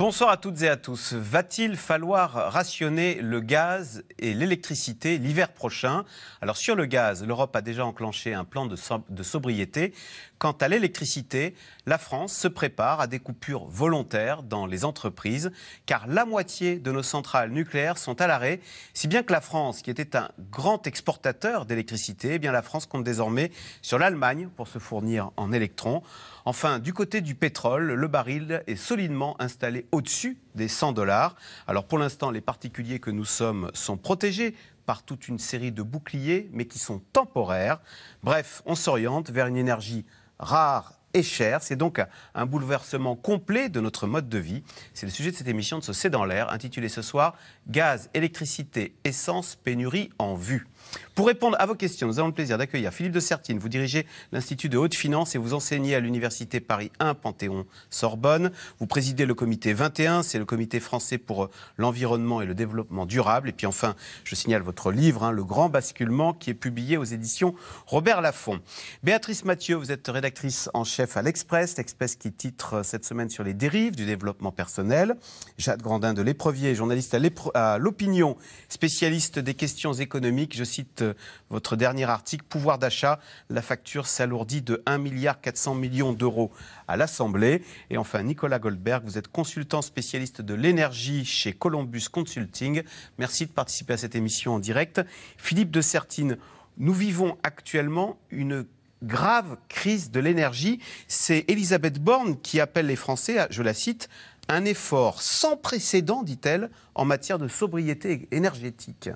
Bonsoir à toutes et à tous. Va-t-il falloir rationner le gaz et l'électricité l'hiver prochain Alors sur le gaz, l'Europe a déjà enclenché un plan de, sobriété. Quant à l'électricité, la France se prépare à des coupures volontaires dans les entreprises, car la moitié de nos centrales nucléaires sont à l'arrêt, si bien que la France, qui était un grand exportateur d'électricité, eh bien la France compte désormais sur l'Allemagne pour se fournir en électrons. Enfin, du côté du pétrole, le baril est solidement installé au-dessus des 100 dollars. Alors pour l'instant, les particuliers que nous sommes sont protégés par toute une série de boucliers, mais qui sont temporaires. Bref, on s'oriente vers une énergie rare et chère. C'est donc un bouleversement complet de notre mode de vie. C'est le sujet de cette émission de ce C'est dans l'air, intitulée ce soir Gaz, électricité, essence, pénurie en vue. Pour répondre à vos questions, nous avons le plaisir d'accueillir Philippe de Sertine. Vous dirigez l'Institut de haute finance et vous enseignez à l'Université Paris 1 Panthéon-Sorbonne. Vous présidez le comité 21, c'est le comité français pour euh, l'environnement et le développement durable. Et puis enfin, je signale votre livre, hein, Le Grand Basculement, qui est publié aux éditions Robert Laffont. Béatrice Mathieu, vous êtes rédactrice en chef à l'Express, l'Express qui titre euh, cette semaine sur les dérives du développement personnel. Jade Grandin de l'Éprevier, journaliste à l'opinion, spécialiste des questions économiques. Je euh, votre dernier article, pouvoir d'achat, la facture s'alourdit de 1 milliard 400 millions d'euros à l'Assemblée. Et enfin, Nicolas Goldberg, vous êtes consultant spécialiste de l'énergie chez Columbus Consulting. Merci de participer à cette émission en direct. Philippe de Sertine, nous vivons actuellement une grave crise de l'énergie. C'est Elisabeth Borne qui appelle les Français, je la cite, un effort sans précédent, dit-elle, en matière de sobriété énergétique.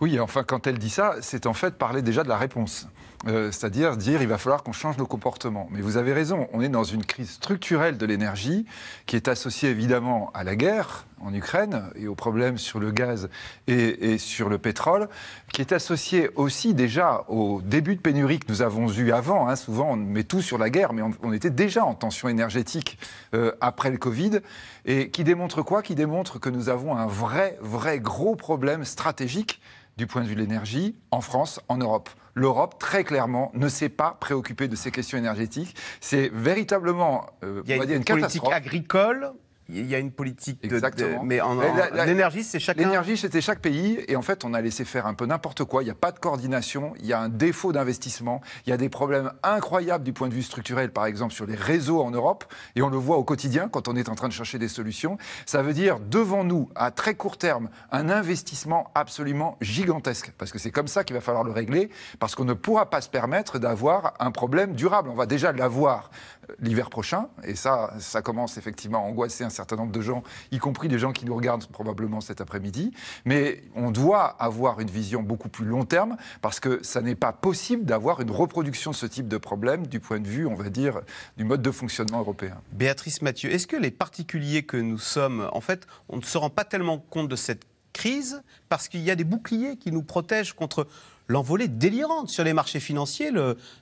Oui, enfin, quand elle dit ça, c'est en fait parler déjà de la réponse. Euh, c'est-à-dire dire il va falloir qu'on change nos comportements. Mais vous avez raison, on est dans une crise structurelle de l'énergie qui est associée évidemment à la guerre en Ukraine et aux problèmes sur le gaz et, et sur le pétrole, qui est associée aussi déjà au début de pénurie que nous avons eu avant. Hein. Souvent, on met tout sur la guerre, mais on, était déjà en tension énergétique euh, après le Covid, et qui démontre quoi Qui démontre que nous avons un vrai, vrai gros problème stratégique du point de vue de l'énergie en France, en Europe l'Europe, très clairement, ne s'est pas préoccupée de ces questions énergétiques. C'est véritablement, euh, une, dire une, politique agricole il y a une politique de, Exactement. mais en, l'énergie c'est chacun. L'énergie c'était chaque pays et en fait on a laissé faire un peu n'importe quoi. Il n'y a pas de coordination, il y a un défaut d'investissement, il y a des problèmes incroyables du point de vue structurel par exemple sur les réseaux en Europe et on le voit au quotidien quand on est en train de chercher des solutions. Ça veut dire devant nous à très court terme un investissement absolument gigantesque parce que c'est comme ça qu'il va falloir le régler parce qu'on ne pourra pas se permettre d'avoir un problème durable. On va déjà l'avoir l'hiver prochain. Et ça, ça commence effectivement à angoisser un certain nombre de gens, y compris des gens qui nous regardent probablement cet après-midi. Mais on doit avoir une vision beaucoup plus long terme parce que ça n'est pas possible d'avoir une reproduction de ce type de problème du point de vue, on va dire, du mode de fonctionnement européen. Béatrice Mathieu, est-ce que les particuliers que nous sommes, en fait, on ne se rend pas tellement compte de cette crise parce qu'il y a des boucliers qui nous protègent contre l'envolée délirante sur les marchés financiers.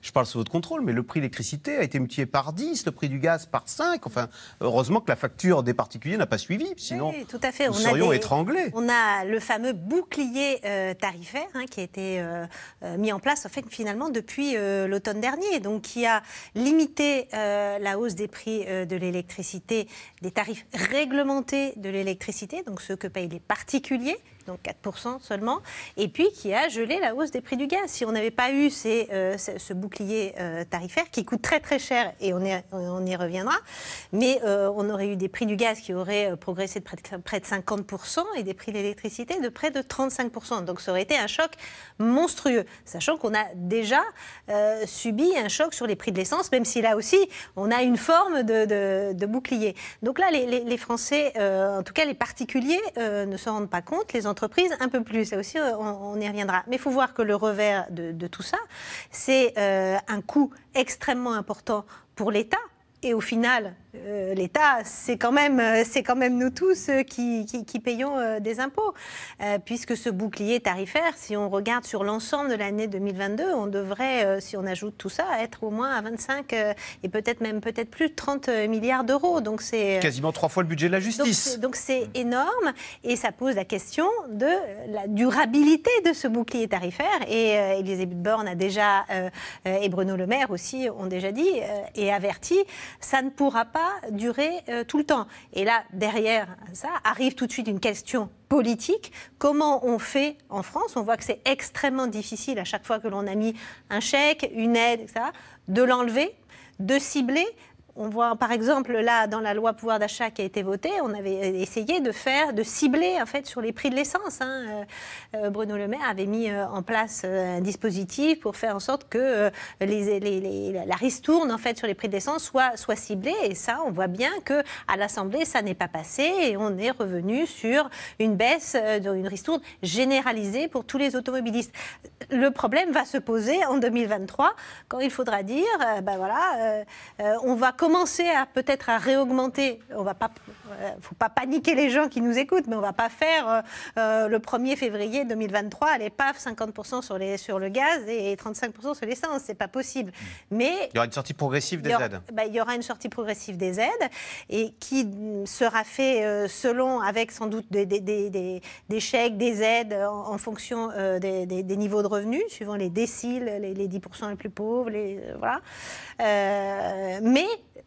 je parle sous votre contrôle, mais le prix de l'électricité a été multiplié par 10, le prix du gaz par 5. Enfin, heureusement que la facture des particuliers n'a pas suivi, sinon nous on serions étranglés. On a le fameux bouclier euh, tarifaire hein, qui a été euh, euh, mis en place finalement depuis l'automne dernier, donc qui a limité la hausse des prix de l'électricité, des tarifs réglementés de l'électricité, donc ceux que payent les particuliers donc 4% seulement, et puis qui a gelé la hausse des prix du gaz. Si on n'avait pas eu ces, euh, ce bouclier euh, tarifaire, qui coûte très très cher, et on y, on y reviendra, mais euh, on aurait eu des prix du gaz qui auraient progressé de près de, 50% et des prix de l'électricité de près de 35%. Donc ça aurait été un choc monstrueux, sachant qu'on a déjà subi un choc sur les prix de l'essence, même si là aussi, on a une forme de, de, bouclier. Donc là, les, les, Français, en tout cas les particuliers, ne se rendent pas compte, les un peu plus. Ça aussi, euh, on, y reviendra. Mais il faut voir que le revers de, tout ça, c'est euh, un coût extrêmement important pour l'État et au final euh, l'État, c'est quand, même, euh, c'est quand même nous tous euh, qui, payons des impôts. puisque ce bouclier tarifaire, si on regarde sur l'ensemble de l'année 2022, on devrait, si on ajoute tout ça, être au moins à 25 et peut-être même peut-être plus de 30 milliards d'euros. Donc c'est quasiment trois fois le budget de la justice. Donc c'est, mmh. énorme et ça pose la question de la durabilité de ce bouclier tarifaire. Et Elisabeth Borne a déjà, et Bruno Le Maire aussi ont déjà dit et averti, ça ne pourra pas durer euh, tout le temps. Et là, derrière ça, arrive tout de suite une question politique. Comment on fait en France On voit que c'est extrêmement difficile à chaque fois que l'on a mis un chèque, une aide, de l'enlever, de cibler, on voit par exemple là dans la loi pouvoir d'achat qui a été votée, on avait essayé de faire, de cibler en fait sur les prix de l'essence. Hein. Euh, euh, Bruno Le Maire avait mis euh, en place un dispositif pour faire en sorte que les, la ristourne en fait sur les prix de l'essence soit, soit ciblée. Et ça, on voit bien que à l'Assemblée, ça n'est pas passé et on est revenu sur une baisse, une ristourne généralisée pour tous les automobilistes. Le problème va se poser en 2023 quand il faudra dire, ben voilà, on va commencer commencer à peut-être à réaugmenter. On va pas, euh, faut pas paniquer les gens qui nous écoutent, mais on va pas faire euh, euh, le 1er février 2023, allez paf, 50% sur, les, sur le gaz et 35% sur l'essence. C'est pas possible. Mais il y aura une sortie progressive des aides. Bah, il y aura une sortie progressive des aides et qui mm, sera fait selon, avec sans doute des, des, des, chèques, des aides en, fonction des, niveaux de revenus, suivant les déciles, les, 10% les plus pauvres, les, voilà. mais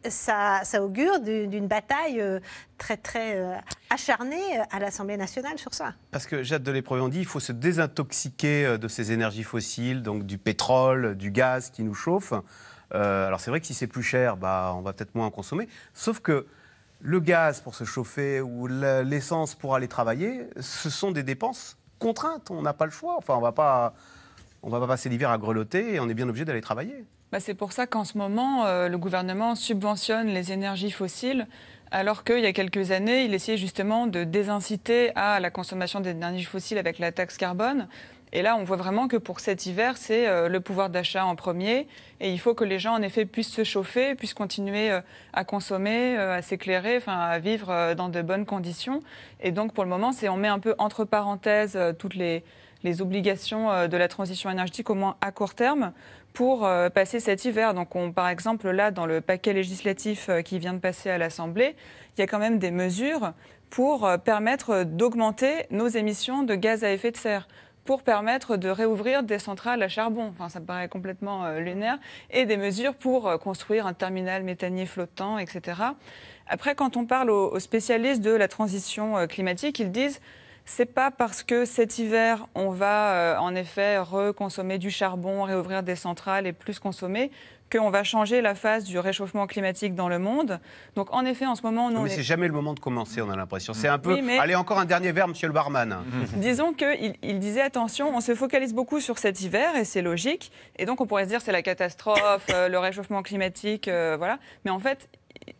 ça, augure d'une bataille euh, très très euh, acharnée euh, à l'Assemblée nationale sur ça. Parce que Jade de l'épreuve, dit il faut se désintoxiquer de ces énergies fossiles, donc du pétrole, du gaz qui nous chauffe. alors c'est vrai que si c'est plus cher, bah, on va peut-être moins en consommer. Sauf que le gaz pour se chauffer ou l'essence pour aller travailler, ce sont des dépenses contraintes. On n'a pas le choix. Enfin, on va on va pas passer l'hiver à grelotter et on est bien obligé d'aller travailler. Bah, c'est pour ça qu'en ce moment, euh, le gouvernement subventionne les énergies fossiles, alors qu'il y a quelques années, il essayait justement de désinciter à la consommation énergies fossiles avec la taxe carbone. Et là, on voit vraiment que pour cet hiver, c'est euh, le pouvoir d'achat en premier. Et il faut que les gens, en effet, puissent se chauffer, puissent continuer euh, à consommer, à s'éclairer, à vivre dans de bonnes conditions. Et donc, pour le moment, on met un peu entre parenthèses toutes les obligations de la transition énergétique, au moins à court terme, pour euh, passer cet hiver. Donc, on, par exemple, là, dans le paquet législatif euh, qui vient de passer à l'Assemblée, il y a quand même des mesures pour euh, permettre d'augmenter nos émissions de gaz à effet de serre pour permettre de réouvrir des centrales à charbon. Enfin, ça me paraît complètement lunaire. Et des mesures pour construire un terminal méthanier flottant, etc. Après, quand on parle aux, spécialistes de la transition climatique, ils disent c'est pas parce que cet hiver, on va euh, en effet reconsommer du charbon, réouvrir des centrales et plus consommer qu'on va changer la phase du réchauffement climatique dans le monde. Donc en effet, en ce moment, nous, mais c'est jamais le moment de commencer, on a l'impression. C'est un peu, allez encore un dernier verre, Monsieur le barman. Disons qu'il disait attention, on se focalise beaucoup sur cet hiver et c'est logique. Et donc on pourrait se dire c'est la catastrophe, euh, le réchauffement climatique, euh, voilà. Mais en fait,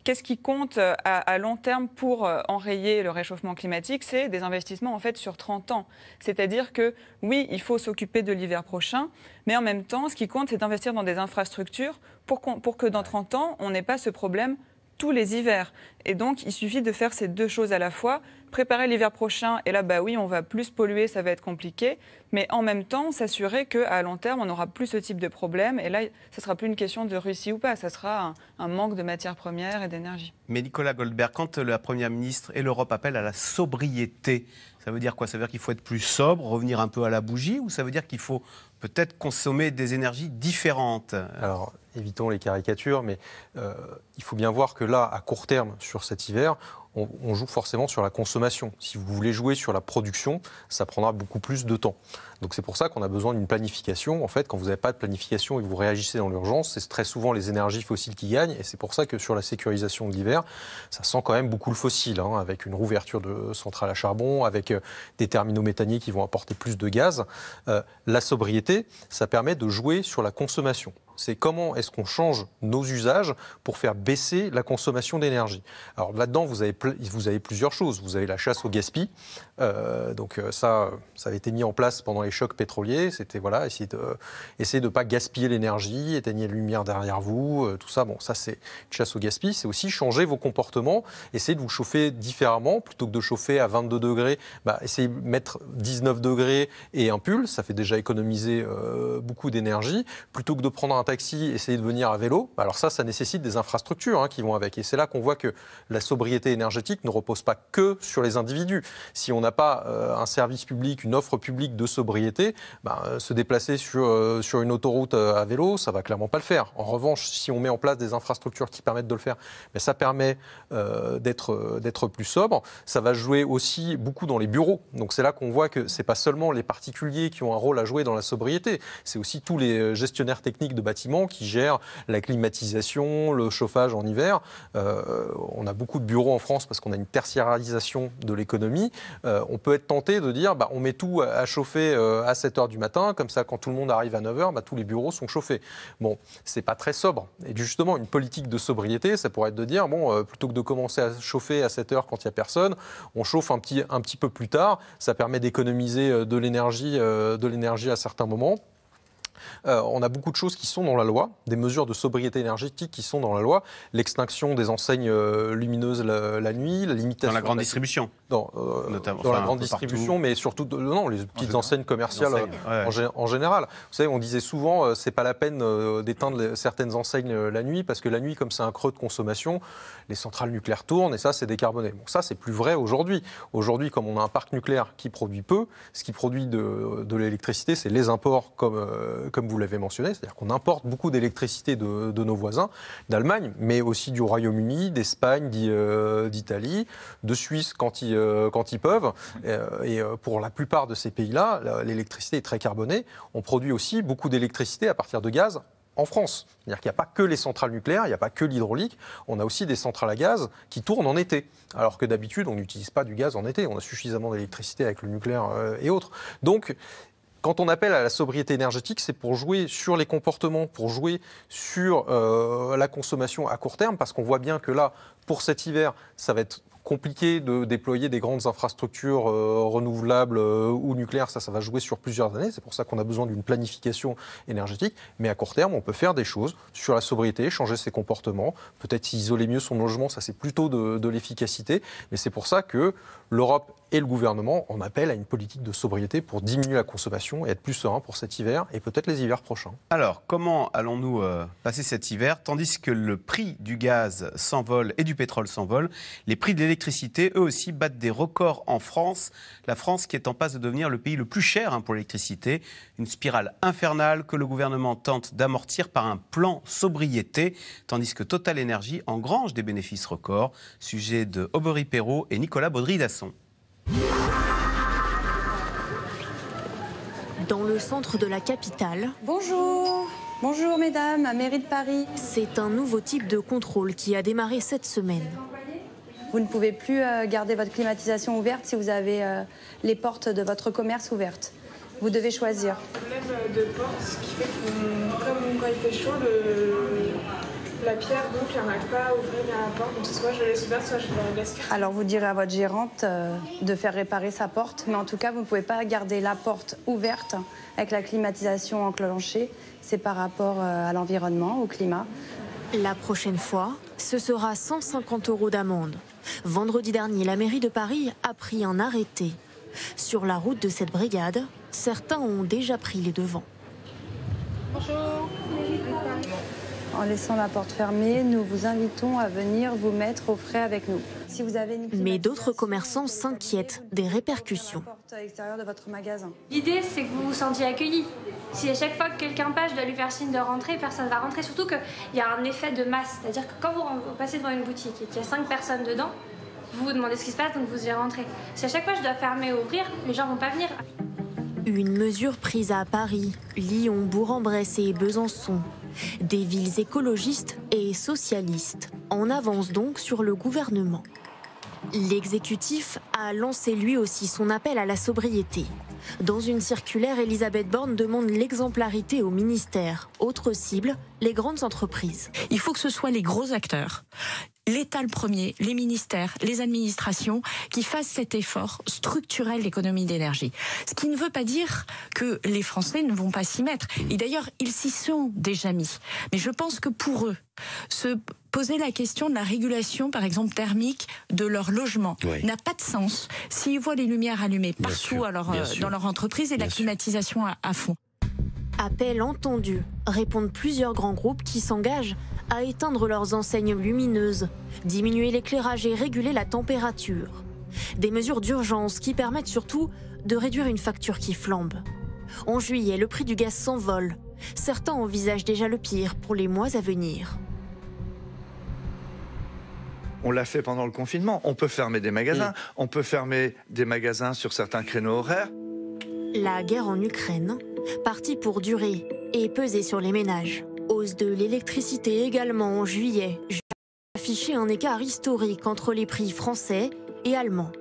qu'est-ce qui compte euh, à, long terme pour euh, enrayer le réchauffement climatique C'est des investissements en fait sur 30 ans. C'est-à-dire que oui, il faut s'occuper de l'hiver prochain, mais en même temps, ce qui compte, c'est d'investir dans des infrastructures pour, pour que dans 30 ans, on n'ait pas ce problème tous les hivers. Et donc, il suffit de faire ces deux choses à la fois. Préparer l'hiver prochain, et là, bah oui, on va plus polluer, ça va être compliqué. Mais en même temps, s'assurer qu'à long terme, on n'aura plus ce type de problème. Et là, ça ne sera plus une question de Russie ou pas, ça sera un, manque de matières premières et d'énergie. Mais Nicolas Goldberg, quand la Première ministre et l'Europe appellent à la sobriété, ça veut dire quoi Ça veut dire qu'il faut être plus sobre, revenir un peu à la bougie, ou ça veut dire qu'il faut peut-être consommer des énergies différentes évitons les caricatures, mais euh, il faut bien voir que là, à court terme, sur cet hiver, on, joue forcément sur la consommation. Si vous voulez jouer sur la production, ça prendra beaucoup plus de temps. Donc c'est pour ça qu'on a besoin d'une planification. En fait, quand vous n'avez pas de planification et que vous réagissez dans l'urgence, c'est très souvent les énergies fossiles qui gagnent. Et c'est pour ça que sur la sécurisation de l'hiver, ça sent quand même beaucoup le fossile, hein, avec une rouverture de centrales à charbon, avec euh, des terminaux méthaniques qui vont apporter plus de gaz. Euh, la sobriété, ça permet de jouer sur la consommation c'est comment est-ce qu'on change nos usages pour faire baisser la consommation d'énergie. Alors là-dedans, vous avez, vous avez plusieurs choses. Vous avez la chasse au gaspillage, euh, donc euh, ça, euh, ça avait été mis en place pendant les chocs pétroliers. C'était voilà, essayer de essayer de pas gaspiller l'énergie, éteigner la lumière derrière vous, tout ça. Bon, ça c'est une chasse au gaspillage. C'est aussi changer vos comportements, essayer de vous chauffer différemment plutôt que de chauffer à 22 degrés. Bah, essayez de mettre 19 degrés et un pull, ça fait déjà économiser beaucoup d'énergie. Plutôt que de prendre un taxi, essayer de venir à vélo. Bah, alors ça, ça nécessite des infrastructures hein, qui vont avec. Et c'est là qu'on voit que la sobriété énergétique ne repose pas que sur les individus. Si on n'a pas euh, un service public, une offre publique de sobriété, ben, euh, se déplacer sur, euh, sur une autoroute à vélo, ça va clairement pas le faire. En revanche, si on met en place des infrastructures qui permettent de le faire, ben, ça permet d'être d'être plus sobre. Ça va jouer aussi beaucoup dans les bureaux. Donc c'est là qu'on voit que c'est pas seulement les particuliers qui ont un rôle à jouer dans la sobriété, c'est aussi tous les gestionnaires techniques de bâtiments qui gèrent la climatisation, le chauffage en hiver. on a beaucoup de bureaux en France parce qu'on a une tertiarisation de l'économie. Euh, on peut être tenté de dire bah, on met tout à chauffer euh, à 7 h du matin, comme ça, quand tout le monde arrive à 9 h, bah, tous les bureaux sont chauffés. Bon, n'est pas très sobre. Et justement, une politique de sobriété, ça pourrait être de dire bon, euh, plutôt que de commencer à chauffer à 7 h quand il n'y a personne, on chauffe un petit, un petit peu plus tard. Ça permet d'économiser de l'énergie à certains moments. Euh, on a beaucoup de choses qui sont dans la loi, des mesures de sobriété énergétique qui sont dans la loi, l'extinction des enseignes euh, lumineuses la, nuit, la limitation... Dans la grande distribution Dans, euh, Notamment, dans la grande distribution, mais surtout, non, les petites enseignes commerciales En, général. Vous savez, on disait souvent, c'est pas la peine d'éteindre certaines enseignes la nuit, parce que la nuit, comme c'est un creux de consommation, les centrales nucléaires tournent et ça, c'est décarboné. Bon, ça, c'est plus vrai aujourd'hui. Aujourd'hui, comme on a un parc nucléaire qui produit peu, ce qui produit de, de l'électricité, c'est les imports comme euh, comme vous l'avez mentionné, c'est-à-dire qu'on importe beaucoup d'électricité de, nos voisins, d'Allemagne, mais aussi du Royaume-Uni, d'Espagne, euh, d'Italie, de Suisse quand ils, euh, quand ils peuvent. Et, et pour la plupart de ces pays-là, l'électricité est très carbonée. On produit aussi beaucoup d'électricité à partir de gaz en France. C'est-à-dire qu'il n'y a pas que les centrales nucléaires, il n'y a pas que l'hydraulique, on a aussi des centrales à gaz qui tournent en été, alors que d'habitude on n'utilise pas du gaz en été, on a suffisamment d'électricité avec le nucléaire et autres. Donc quand on appelle à la sobriété énergétique, c'est pour jouer sur les comportements, pour jouer sur euh, la consommation à court terme, parce qu'on voit bien que là, pour cet hiver, ça va être compliqué de déployer des grandes infrastructures euh, renouvelables euh, ou nucléaires. Ça, ça va jouer sur plusieurs années. C'est pour ça qu'on a besoin d'une planification énergétique. Mais à court terme, on peut faire des choses sur la sobriété, changer ses comportements, peut-être isoler mieux son logement. Ça, c'est plutôt de, de l'efficacité. Mais c'est pour ça que l'Europe et le gouvernement en appelle à une politique de sobriété pour diminuer la consommation et être plus serein pour cet hiver et peut-être les hivers prochains. Alors, comment allons-nous euh, passer cet hiver Tandis que le prix du gaz s'envole et du pétrole s'envole, les prix de l'électricité, eux aussi, battent des records en France. La France qui est en passe de devenir le pays le plus cher hein, pour l'électricité. Une spirale infernale que le gouvernement tente d'amortir par un plan sobriété, tandis que Total Energy engrange des bénéfices records. Sujet de Aubery Perrault et Nicolas Baudry-Dasson. dans le centre de la capitale. Bonjour Bonjour mesdames, à mairie de Paris. C'est un nouveau type de contrôle qui a démarré cette semaine. Vous ne pouvez plus euh, garder votre climatisation ouverte si vous avez euh, les portes de votre commerce ouvertes. Vous devez choisir. de qui fait chaud, la pierre, donc pas ouvrir la porte. soit je laisse soit je Alors vous direz à votre gérante euh, de faire réparer sa porte, mais en tout cas, vous ne pouvez pas garder la porte ouverte avec la climatisation enclenchée. C'est par rapport euh, à l'environnement, au climat. La prochaine fois, ce sera 150 euros d'amende. Vendredi dernier, la mairie de Paris a pris un arrêté. Sur la route de cette brigade, certains ont déjà pris les devants. Bonjour. En laissant la porte fermée, nous vous invitons à venir vous mettre au frais avec nous. Mais d'autres commerçants s'inquiètent des répercussions. L'idée, c'est que vous vous sentiez accueilli. Si à chaque fois que quelqu'un passe, je dois lui faire signe de rentrer, personne ne va rentrer. Surtout qu'il y a un effet de masse. C'est-à-dire que quand vous passez devant une boutique et qu'il y a cinq personnes dedans, vous vous demandez ce qui se passe, donc vous y rentrez. Si à chaque fois je dois fermer ou ouvrir, les gens ne vont pas venir. Une mesure prise à Paris, Lyon, Bourg-en-Bresse et Besançon des villes écologistes et socialistes en avance donc sur le gouvernement. L'exécutif a lancé lui aussi son appel à la sobriété. Dans une circulaire, Elisabeth Borne demande l'exemplarité au ministère. Autre cible, les grandes entreprises. Il faut que ce soit les gros acteurs l'État le premier, les ministères, les administrations, qui fassent cet effort structurel d'économie d'énergie. Ce qui ne veut pas dire que les Français ne vont pas s'y mettre. Et d'ailleurs, ils s'y sont déjà mis. Mais je pense que pour eux, se poser la question de la régulation, par exemple, thermique de leur logement n'a pas de sens s'ils voient les lumières allumées partout alors, euh, dans leur entreprise et la climatisation à fond. Appel entendu, répondent plusieurs grands groupes qui s'engagent à éteindre leurs enseignes lumineuses, diminuer l'éclairage et réguler la température. Des mesures d'urgence qui permettent surtout de réduire une facture qui flambe. En juillet, le prix du gaz s'envole. Certains envisagent déjà le pire pour les mois à venir. On l'a fait pendant le confinement. On peut fermer des magasins. Mm. On peut fermer des magasins sur certains créneaux horaires. La guerre en Ukraine, partie pour durer et peser sur les ménages. Hausse de l'électricité également en juillet. Affiché un écart historique entre les prix français et allemands.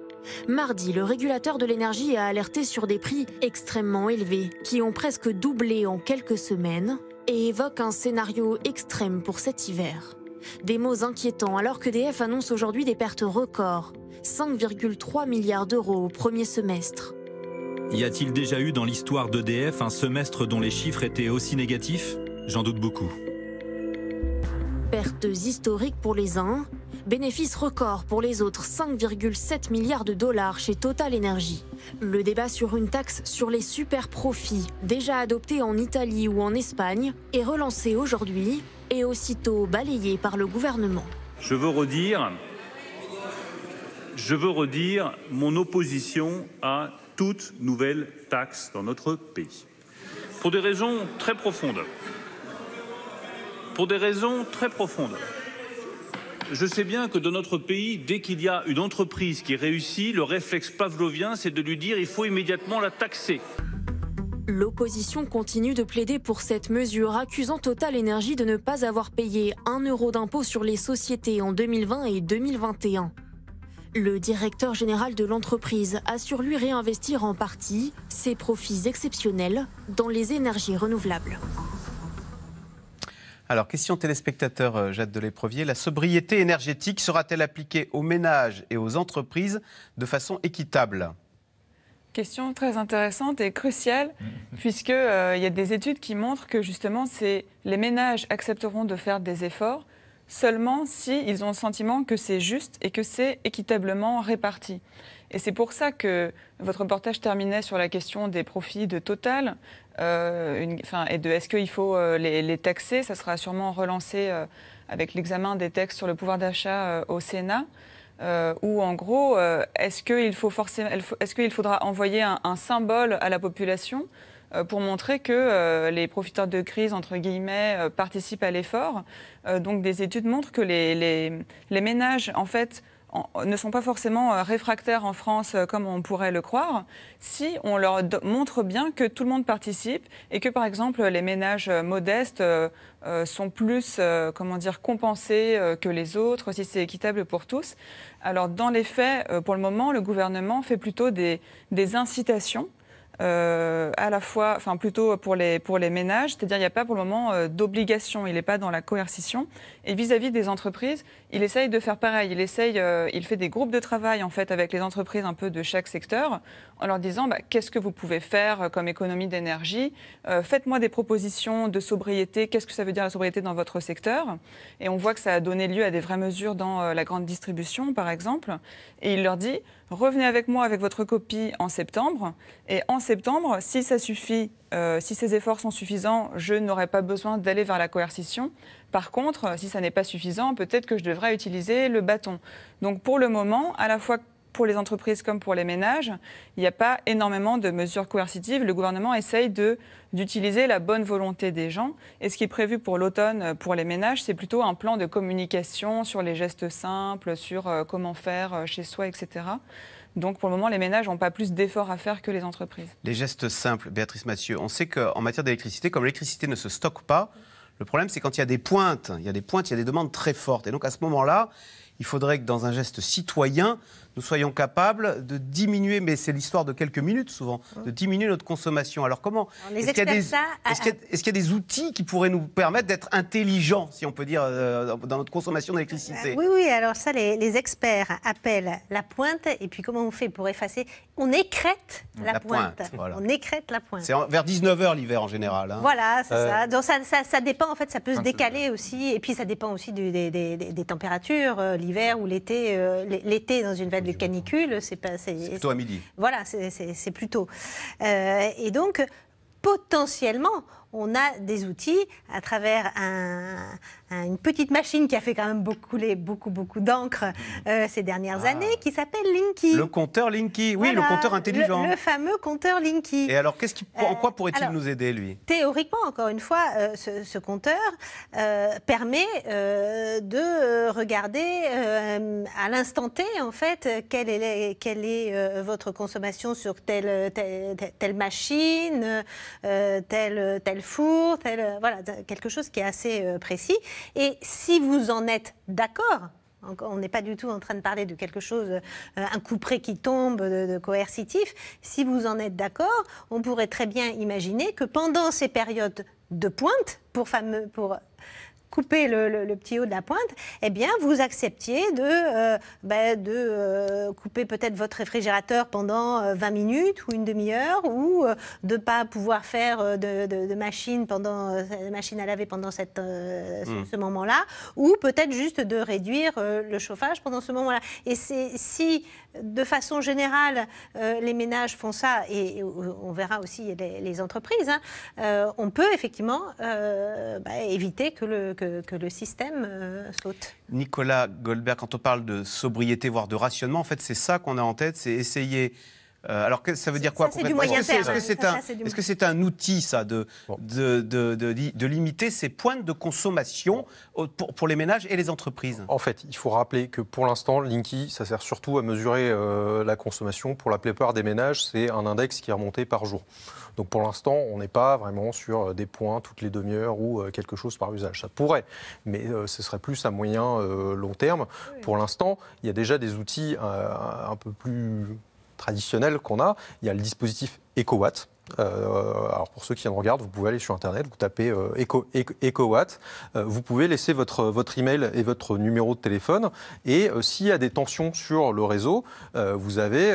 Mardi, le régulateur de l'énergie a alerté sur des prix extrêmement élevés, qui ont presque doublé en quelques semaines, et évoque un scénario extrême pour cet hiver. Des mots inquiétants alors que DF annonce aujourd'hui des pertes records, 5,3 milliards d'euros au premier semestre. Y a-t-il déjà eu dans l'histoire d'EDF un semestre dont les chiffres étaient aussi négatifs J'en doute beaucoup. Pertes historiques pour les uns, bénéfices records pour les autres, 5,7 milliards de dollars chez Total Energy. Le débat sur une taxe sur les super profits, déjà adoptée en Italie ou en Espagne, est relancé aujourd'hui et aussitôt balayé par le gouvernement. Je veux redire, je veux redire mon opposition à toute nouvelle taxe dans notre pays, pour des raisons très profondes pour des raisons très profondes. Je sais bien que dans notre pays, dès qu'il y a une entreprise qui réussit, le réflexe pavlovien, c'est de lui dire il faut immédiatement la taxer. L'opposition continue de plaider pour cette mesure, accusant Total Energy de ne pas avoir payé 1 euro d'impôt sur les sociétés en 2020 et 2021. Le directeur général de l'entreprise assure lui réinvestir en partie ses profits exceptionnels dans les énergies renouvelables. Alors, question téléspectateur euh, Jade de l'éprevier La sobriété énergétique sera-t-elle appliquée aux ménages et aux entreprises de façon équitable Question très intéressante et cruciale, mm. puisqu'il euh, y a des études qui montrent que justement, les ménages accepteront de faire des efforts seulement s'ils ont le sentiment que c'est juste et que c'est équitablement réparti. Et c'est pour ça que votre reportage terminait sur la question des profits de Total euh, et de est-ce qu'il faut euh, les, taxer. Ça sera sûrement relancé euh, avec l'examen des textes sur le pouvoir d'achat au Sénat. ou en gros, est-ce qu'il est-ce qu'il faudra envoyer un, symbole à la population pour montrer que les profiteurs de crise, entre guillemets, participent à l'effort. donc des études montrent que les ménages, en fait, ne sont pas forcément euh, réfractaires en France euh, comme on pourrait le croire, si on leur montre bien que tout le monde participe et que par exemple les ménages euh, modestes sont plus comment dire compensés que les autres, si c'est équitable pour tous. Alors dans les faits, pour le moment, le gouvernement fait plutôt des, incitations. à la fois, enfin plutôt pour les, ménages, c'est-à-dire il n'y a pas pour le moment d'obligation, il n'est pas dans la coercition. Et vis à -vis des entreprises, il essaye de faire pareil. Il essaye, euh, il fait des groupes de travail en fait avec les entreprises un peu de chaque secteur, en leur disant bah, qu'est-ce que vous pouvez faire euh, comme économie d'énergie. Euh, faites-moi des propositions de sobriété. Qu'est-ce que ça veut dire la sobriété dans votre secteur Et on voit que ça a donné lieu à des vraies mesures dans la grande distribution, par exemple. Et il leur dit revenez avec moi avec votre copie en septembre. Et en septembre, si ça suffit euh, si ces efforts sont suffisants, je n'aurai pas besoin d'aller vers la coercition. Par contre, si ça n'est pas suffisant, peut-être que je devrais utiliser le bâton. Donc pour le moment, à la fois pour les entreprises comme pour les ménages, il n'y a pas énormément de mesures coercitives. Le gouvernement essaye d'utiliser la bonne volonté des gens. Et ce qui est prévu pour l'automne pour les ménages, c'est plutôt un plan de communication sur les gestes simples, sur euh, comment faire euh, chez soi, etc. Donc pour le moment, les ménages n'ont pas plus d'efforts à faire que les entreprises. Les gestes simples, Béatrice Mathieu. On sait qu'en matière d'électricité, comme l'électricité ne se stocke pas, le problème c'est quand il y a des pointes, il y a des pointes, il y a des demandes très fortes. Et donc à ce moment-là, il faudrait que dans un geste citoyen, nous soyons capables de diminuer, mais c'est l'histoire de quelques minutes souvent, de diminuer notre consommation. Alors comment Est-ce qu'il y, a des outils qui pourraient nous permettre d'être intelligents, si on peut dire, euh, dans notre consommation d'électricité euh, Oui, oui, alors ça, les, experts appellent la pointe, et puis comment on fait pour effacer On écrète la, pointe. On écrète la pointe. C'est vers 19h l'hiver en général. Hein. Voilà, euh, ça. ça, dépend, en fait, ça peut se décaler aussi, et puis ça dépend aussi des, températures, l'hiver ou l'été, l'été dans une vallée – Les canicules, c'est pas. C'est plutôt à midi. Voilà, c'est plutôt. Euh, et donc, potentiellement, on a des outils à travers un, une petite machine qui a fait quand même beaucoup, couler beaucoup, beaucoup d'encre mmh. euh, ces dernières ah. années, qui s'appelle Linky. Le compteur Linky, oui, le compteur intelligent. Le, fameux compteur Linky. Et alors, qui, en quoi euh, pourrait-il nous aider, lui Théoriquement, encore une fois, euh, ce, compteur permet de regarder à l'instant T, en fait, quelle est, quelle est votre consommation sur telle, telle, machine, tel, tel four, voilà, quelque chose qui est assez précis et si vous en êtes d'accord, on n'est pas du tout en train de parler de quelque chose, euh, un coup près qui tombe, de, de, coercitif. Si vous en êtes d'accord, on pourrait très bien imaginer que pendant ces périodes de pointe, pour, fameux, pour couper le, petit haut de la pointe, eh bien, vous acceptiez de, euh, ben, de euh, couper peut-être votre réfrigérateur pendant 20 euh, minutes ou une demi-heure, ou de ne pas pouvoir faire de, de, machine, pendant, machine à laver pendant cette, hmm. ce, moment-là, ou peut-être juste de réduire le chauffage pendant ce moment-là. Et c'est si, de façon générale, les ménages font ça, et, on verra aussi les, entreprises, hein, on peut effectivement ben, éviter que le que, le système euh, saute. Nicolas Goldberg, quand on parle de sobriété, voire de rationnement, en fait, c'est ça qu'on a en tête, c'est essayer euh, alors, ça veut dire quoi Est-ce que c'est un, est-ce que un outil, ça, de, de, de, limiter ces points de consommation pour, les ménages et les entreprises En fait, il faut rappeler que pour l'instant, Linky, ça sert surtout à mesurer euh, la consommation. Pour la plupart des ménages, c'est un index qui est remonté par jour. Donc pour l'instant, on n'est pas vraiment sur euh, des points toutes les demi-heures ou euh, quelque chose par usage. Ça pourrait, mais euh, ce serait plus à moyen long terme. Pour l'instant, il y a déjà des outils un peu plus traditionnels qu'on a. Il y a le dispositif EcoWatt euh, alors pour ceux qui en regardent, vous pouvez aller sur Internet, vous tapez euh, Eco, Eco, EcoWatt, euh, vous pouvez laisser votre, votre email et votre numéro de téléphone, et s'il y a des tensions sur le réseau, vous avez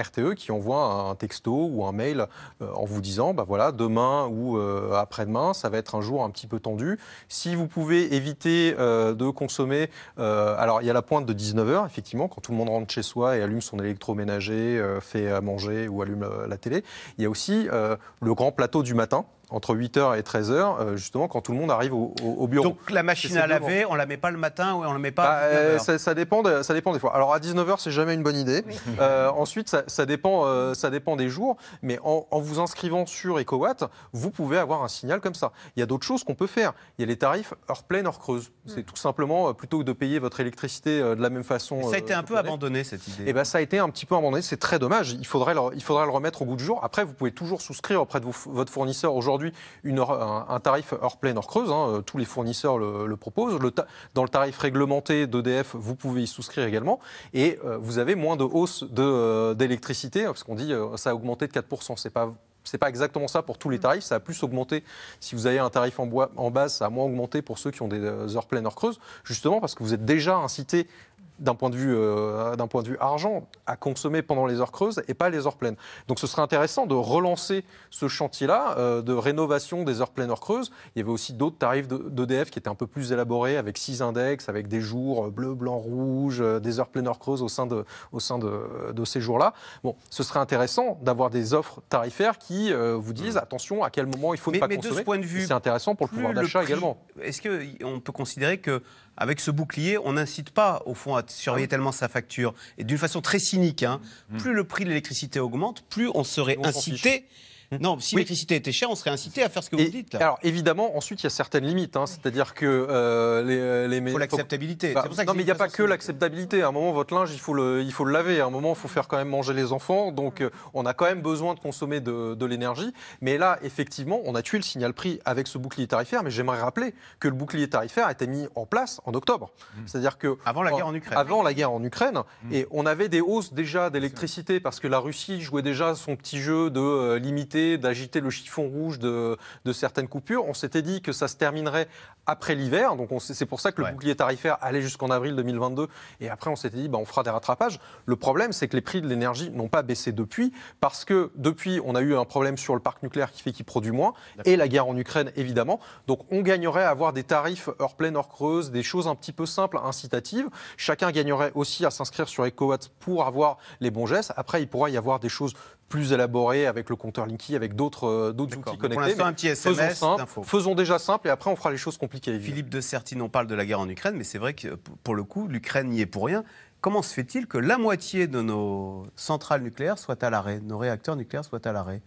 RTE qui envoie un texto ou un mail en vous disant, bah voilà, demain ou après-demain, ça va être un jour un petit peu tendu. Si vous pouvez éviter de consommer, alors il y a la pointe de 19h, effectivement, quand tout le monde rentre chez soi et allume son électroménager, fait à manger ou allume la télé, il y a aussi euh, le grand plateau du matin entre 8h et 13h, euh, justement, quand tout le monde arrive au, bureau. Donc la machine à laver, on la met pas le matin ou on la met pas bah, euh, ça, dépend ça dépend des fois. Alors à 19h, c'est jamais une bonne idée. Euh, ensuite, ça, dépend, ça dépend des jours, mais en, vous inscrivant sur EcoWatt, vous pouvez avoir un signal comme ça. Il y a d'autres choses qu'on peut faire. Il y a les tarifs heure pleine, heure creuse. Hmm. C'est tout simplement, plutôt que de payer votre électricité de la même façon. ça a été un peu abandonné, cette idée. Et eh ben, ça a été un petit peu abandonné. C'est très dommage. Il faudrait, le, il faudrait le remettre au goût du jour. Après, vous pouvez toujours souscrire auprès de votre fournisseur aujourd'hui aujourd'hui un, tarif hors pleine, hors creuse. Hein, euh, tous les fournisseurs le, proposent. dans le tarif réglementé d'EDF, vous pouvez y souscrire également. Et euh, vous avez moins de hausse euh, d'électricité, hein, parce qu'on dit ça a augmenté de 4%. C'est pas pas exactement ça pour tous les mm. tarifs, ça a plus augmenté. Si vous avez un tarif en, bois, en base, ça a moins augmenté pour ceux qui ont des heures pleines, hors creuses, justement parce que vous êtes déjà incité d'un point, de vue, euh, d'un point de vue argent, à consommer pendant les heures creuses et pas les heures pleines. Donc ce serait intéressant de relancer ce chantier-là euh, de rénovation des heures pleines, heures creuses. Il y avait aussi d'autres tarifs d'EDF qui étaient un peu plus élaborés, avec six index, avec des jours euh, bleu, blanc, rouge, des heures pleines, heures creuses au sein de, au sein de, de ces jours-là. Bon, ce serait intéressant d'avoir des offres tarifaires qui vous disent mmh. attention à quel moment il faut ne pas consommer. c'est intéressant pour le pouvoir d'achat également. Est-ce qu'on peut considérer que avec ce bouclier, on n'incite pas, au fond, à surveiller ah tellement sa facture. Et d'une façon très cynique, hein, hmm. plus le prix de l'électricité augmente, plus on serait incité Hein non, si l'électricité était chère, on serait incité à faire ce que vous dites. Là. Alors évidemment, ensuite, il y a certaines limites. Hein. C'est-à-dire que euh, les. Euh, les faut l'acceptabilité. Bah, non, mais il n'y a pas que l'acceptabilité. À un moment, votre linge, il faut, le, il faut le laver. À un moment, il faut faire quand même manger les enfants. Donc euh, on a quand même besoin de consommer de, l'énergie. Mais là, effectivement, on a tué le signal prix avec ce bouclier tarifaire. Mais j'aimerais rappeler que le bouclier tarifaire a été mis en place en octobre. Mmh. C'est-à-dire que. Avant la guerre en, Ukraine. Avant la guerre en Ukraine. Mmh. Et on avait des hausses déjà d'électricité parce que la Russie jouait déjà son petit jeu de limiter d'agiter, le chiffon rouge de, de certaines coupures. On s'était dit que ça se terminerait après l'hiver, donc c'est pour ça que le bouclier tarifaire allait jusqu'en avril 2022, et après on s'était dit bah, on fera des rattrapages. Le problème, c'est que les prix de l'énergie n'ont pas baissé depuis, parce que depuis, on a eu un problème sur le parc nucléaire qui fait qu'il produit moins, et la guerre en Ukraine, évidemment. Donc on gagnerait à avoir des tarifs hors pleine, hors creuse, des choses un petit peu simples, incitatives. Chacun gagnerait aussi à s'inscrire sur EcoWatt pour avoir les bons gestes. Après, il pourra y avoir des choses plus élaboré avec le compteur Linky, avec d'autres euh, outils connectés. Pour l'instant, un petit SMS faisons, faisons déjà simple et après on fera les choses compliquées. Philippe de Sertine, on parle de la guerre en Ukraine, mais c'est vrai que pour le coup, l'Ukraine n'y est pour rien. Comment se fait-il que la moitié de nos centrales nucléaires soient à l'arrêt, nos réacteurs nucléaires soient à l'arrêt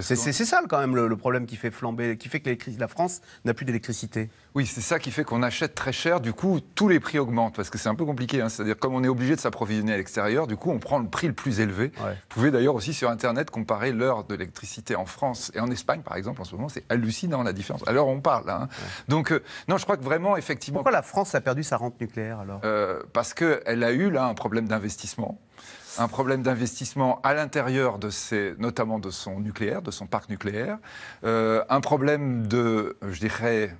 C'est ça quand même le, le, problème qui fait flamber, qui fait que la France n'a plus d'électricité. Oui, c'est ça qui fait qu'on achète très cher. Du coup, tous les prix augmentent parce que c'est un peu compliqué. Hein. C'est-à-dire, comme on est obligé de s'approvisionner à l'extérieur, du coup, on prend le prix le plus élevé. Vous pouvez d'ailleurs aussi sur Internet comparer l'heure de l'électricité en France et en Espagne, par exemple. En ce moment, c'est hallucinant la différence. Alors, on parle. Hein. Donc, euh, non, je crois que vraiment, effectivement. Pourquoi la France a perdu sa rente nucléaire alors euh, Parce qu'elle a eu là un problème d'investissement un problème d'investissement à l'intérieur de ses, notamment de son nucléaire, de son parc nucléaire, euh, un problème de, je dirais,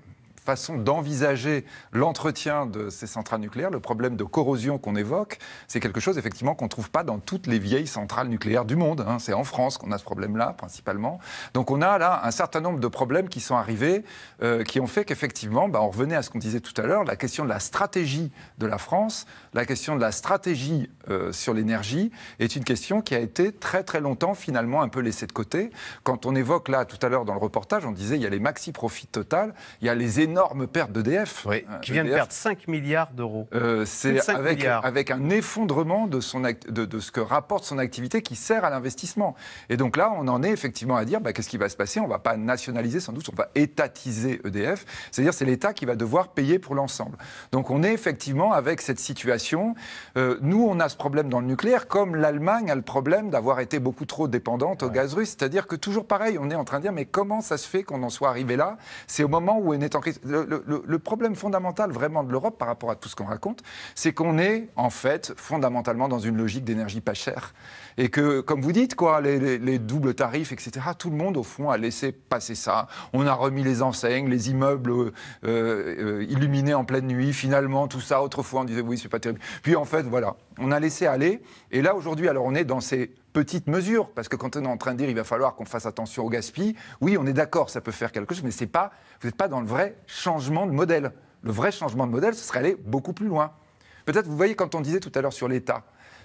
façon d'envisager l'entretien de ces centrales nucléaires, le problème de corrosion qu'on évoque, c'est quelque chose effectivement qu'on ne trouve pas dans toutes les vieilles centrales nucléaires du monde. Hein. C'est en France qu'on a ce problème-là principalement. Donc on a là un certain nombre de problèmes qui sont arrivés, euh, qui ont fait qu'effectivement, bah, on revenait à ce qu'on disait tout à l'heure, la question de la stratégie de la France, la question de la stratégie euh, sur l'énergie est une question qui a été très très longtemps finalement un peu laissée de côté. Quand on évoque là tout à l'heure dans le reportage, on disait il y a les maxi-profits total, il y a les énormes énorme perte d'EDF. Euh, qui vient de perdre 5 milliards d'euros. Euh, c'est avec, avec, un effondrement de, son de, de, ce que rapporte son activité qui sert à l'investissement. Et donc là, on en est effectivement à dire bah, qu'est-ce qui va se passer On ne va pas nationaliser sans doute, on va étatiser EDF. C'est-à-dire c'est l'État qui va devoir payer pour l'ensemble. Donc on est effectivement avec cette situation. Euh, nous, on a ce problème dans le nucléaire, comme l'Allemagne a le problème d'avoir été beaucoup trop dépendante au gaz russe. C'est-à-dire que toujours pareil, on est en train de dire mais comment ça se fait qu'on en soit arrivé là C'est au moment où on est en crise le, problème fondamental vraiment de l'Europe par rapport à tout ce qu'on raconte, c'est qu'on est en fait fondamentalement dans une logique d'énergie pas chère. Et que, comme vous dites, quoi, les, doubles tarifs, etc., tout le monde, au fond, a laissé passer ça. On a remis les enseignes, les immeubles euh, euh, illuminés en pleine nuit, finalement, tout ça. Autrefois, on disait oui, c'est pas terrible. Puis, en fait, voilà, on a laissé aller. Et là, aujourd'hui, alors, on est dans ces Petite mesure, Parce que quand on est en train de dire qu'il va falloir qu'on fasse attention au gaspillage, oui, on est d'accord, ça peut faire quelque chose, mais c'est pas, vous n'êtes pas dans le vrai changement de modèle. Le vrai changement de modèle, ce serait aller beaucoup plus loin. Peut-être, vous voyez, quand on disait tout à l'heure sur l'État,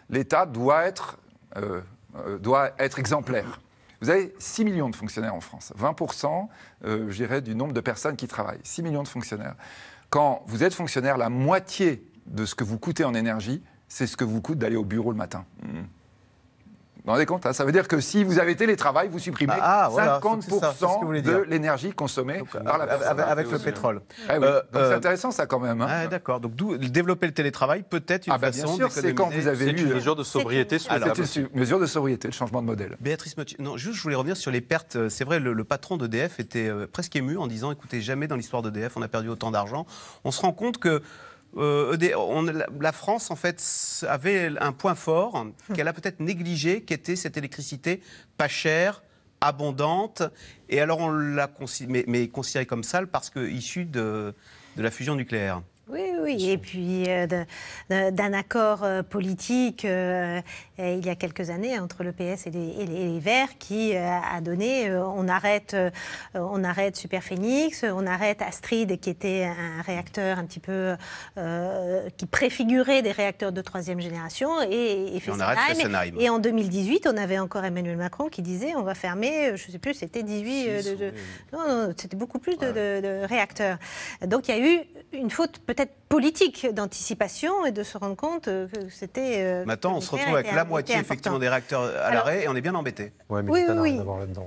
l'État doit être, euh, euh, doit être exemplaire. Vous avez 6 millions de fonctionnaires en France, 20%, euh, je dirais, du nombre de personnes qui travaillent. 6 millions de fonctionnaires. Quand vous êtes fonctionnaire, la moitié de ce que vous coûtez en énergie, c'est ce que vous coûte d'aller au bureau le matin. Mmh. Vous vous rendez compte hein, Ça veut dire que si vous avez télétravail, vous supprimez 50% bah, ah, de l'énergie consommée par la euh, Avec, le pétrole. Eh euh, c'est euh, intéressant ça quand même. Hein. Ah, d'accord. Donc développer le télétravail peut-être une ah, bah, façon C'est quand vous avez eu une mesure de sobriété. C'est une mesure de sobriété, le changement de modèle. Béatrice non, juste je voulais revenir sur les pertes. C'est vrai, le, le patron d'EDF était presque ému en disant écoutez, jamais dans l'histoire d'EDF on a perdu autant d'argent. On se rend compte que euh, on, la France, en fait, avait un point fort hum. qu'elle a peut-être négligé, qui était cette électricité pas chère, abondante. Et alors, on l'a considérée mais, mais considéré comme sale parce que de, de la fusion nucléaire. Oui, oui, et puis euh, d'un accord euh, politique il y a quelques années hein, entre le PS et les, Verts qui euh, a donné euh, on arrête euh, on arrête Superphénix, on arrête Astrid qui était un réacteur un petit peu qui préfigurait des réacteurs de troisième génération et, et, et en 2018 on avait encore Emmanuel Macron qui disait on va fermer je ne sais plus c'était 18 non, non c'était beaucoup plus de, de, réacteurs donc il y a eu une faute peut-être politique d'anticipation et de se rendre compte que c'était maintenant on se retrouve avec la moitié effectivement des réacteurs à l'arrêt et on est bien embêté. oui, oui, oui.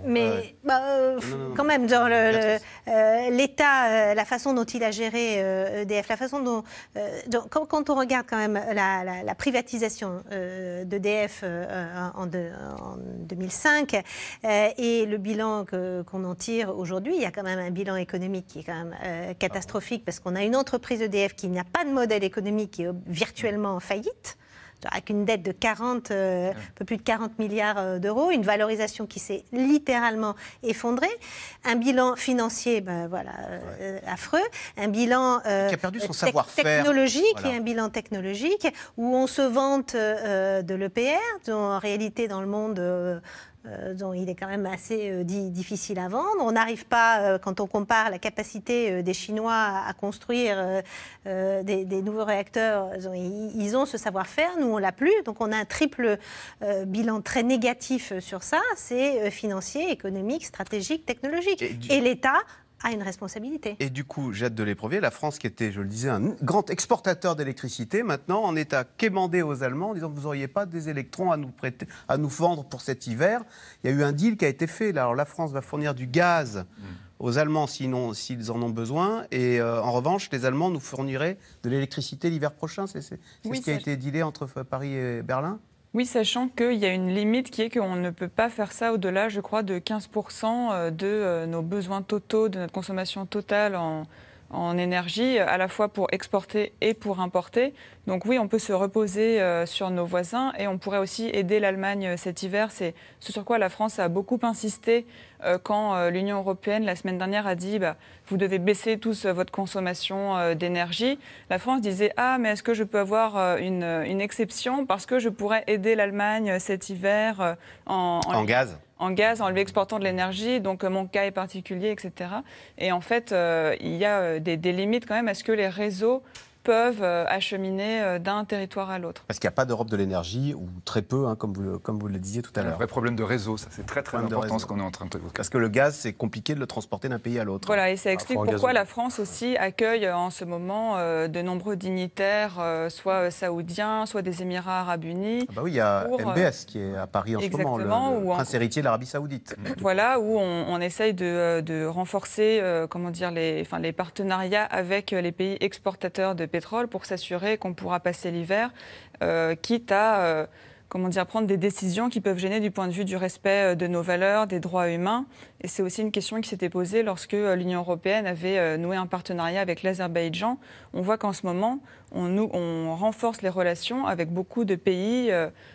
Mais bah, euh, quand même, dans euh, l'État, euh, la façon dont il a géré EDF, e la façon dont, quand, on regarde quand même la, privatisation d'EDF en, en, 2005 et le bilan qu'on en tire aujourd'hui, il y a quand même un bilan économique qui est quand même catastrophique parce qu'on a une entreprise EDF qui n'a pas de modèle économique, qui est virtuellement en faillite avec une dette de 40, euh, un peu plus de 40 milliards euh, d'euros, une valorisation qui s'est littéralement effondrée, un bilan financier, ben voilà, euh, affreux, un bilan perdu son savoir technologique et un bilan technologique où on se vante de l'EPR, dont en réalité dans le monde euh, il est quand même assez euh, difficile à vendre. On n'arrive pas, euh, quand on compare la capacité des Chinois à, construire des, nouveaux réacteurs, ils ont ce savoir-faire, nous on l'a plus. Donc on a un triple bilan très négatif sur ça, c'est financier, économique, stratégique, technologique. Et, l'État a une responsabilité. Et du coup, jette de l'épreuve la France qui était, je le disais, un grand exportateur d'électricité, maintenant en est à quémander aux Allemands en disant vous n'auriez pas des électrons à nous, prêter, à nous vendre pour cet hiver. Il y a eu un deal qui a été fait. Alors la France va fournir du gaz. Mm. aux Allemands s'ils en ont besoin. Et euh, en revanche, les Allemands nous fourniraient de l'électricité l'hiver prochain. C'est ce qui a été dealé entre Paris et Berlin oui, sachant qu'il y a une limite qui est qu'on ne peut pas faire ça au-delà, je crois, de 15% euh, de euh, nos besoins totaux, de notre consommation totale en, énergie, euh, à la fois pour exporter et pour importer. Donc oui, on peut se reposer sur nos voisins et on pourrait aussi aider l'Allemagne cet hiver. C'est ce sur quoi la France a beaucoup insisté euh, quand euh, l'Union européenne, la semaine dernière, a dit bah, vous devez baisser tous euh, votre consommation d'énergie, la France disait Ah, mais est-ce que je peux avoir une, une exception parce que je pourrais aider l'Allemagne cet hiver en, gaz en gaz, en lui exportant de l'énergie, donc mon cas est particulier, etc. Et en fait, il y a des, des, limites quand même à ce que les réseaux peuvent euh, acheminer euh, d'un territoire à l'autre. Parce qu'il n'y a pas d'Europe de l'énergie, ou très peu, hein, comme, vous, comme vous le disiez tout à l'heure. Un vrai problème de réseau, ça c'est très très important ce qu'on est en train de Parce que le gaz, c'est compliqué de le transporter d'un pays à l'autre. Voilà, et ça explique pourquoi la France aussi accueille euh, en ce moment de nombreux dignitaires, soit saoudiens, soit des Émirats arabes unis. Ah bah oui, il y a MBS qui est à Paris en ce moment, le, prince héritier de l'Arabie saoudite. Mm. Voilà, où on, essaye de, renforcer comment dire, les, les partenariats avec les pays exportateurs de pour s'assurer qu'on pourra passer l'hiver, euh, quitte à euh, comment dire, prendre des décisions qui peuvent gêner du point de vue du respect euh, de nos valeurs, des droits humains. Et c'est aussi une question qui s'était posée lorsque euh, l'Union européenne avait euh, noué un partenariat avec l'Azerbaïdjan. On voit qu'en ce moment, on, renforce les relations avec beaucoup de pays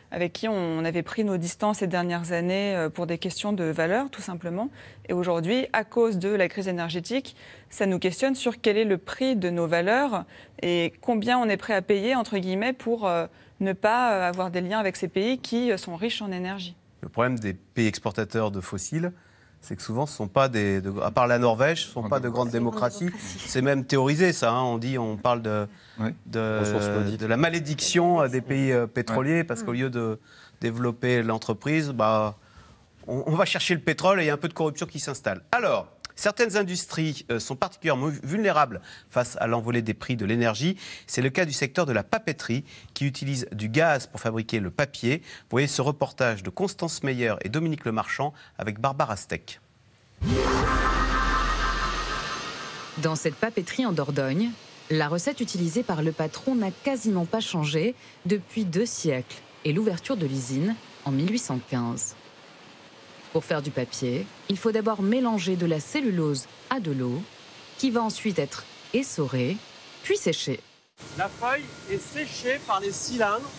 avec qui on avait pris nos distances ces dernières années pour des questions de valeurs, tout simplement. Et aujourd'hui, à cause de la crise énergétique, ça nous questionne sur quel est le prix de nos valeurs et combien on est prêt à payer, entre guillemets, pour ne pas euh, avoir des liens avec ces pays qui euh, sont riches en énergie. Le problème des pays exportateurs de fossiles, c'est que souvent, ce sont pas des, à part la Norvège, ce sont pas de grandes démocraties. C'est même théorisé, ça. Hein. On dit, on parle de, de, la malédiction euh, des pays pétroliers, parce qu'au mm. lieu de développer l'entreprise, bah, on, on, va chercher le pétrole et il y a un peu de corruption qui s'installe. Alors, Certaines industries euh, sont particulièrement vulnérables face à l'envolée des prix de l'énergie. C'est le cas du secteur de la papeterie qui utilise du gaz pour fabriquer le papier. Vous voyez ce reportage de Constance Meyer et Dominique Lemarchand avec Barbara Steck. Dans cette papeterie en Dordogne, la recette utilisée par le patron n'a quasiment pas changé depuis deux siècles et l'ouverture de l'usine en 1815. Pour faire du papier, il faut d'abord mélanger de la cellulose à de l'eau, qui va ensuite être essorée, puis séchée. La feuille est séchée par les cylindres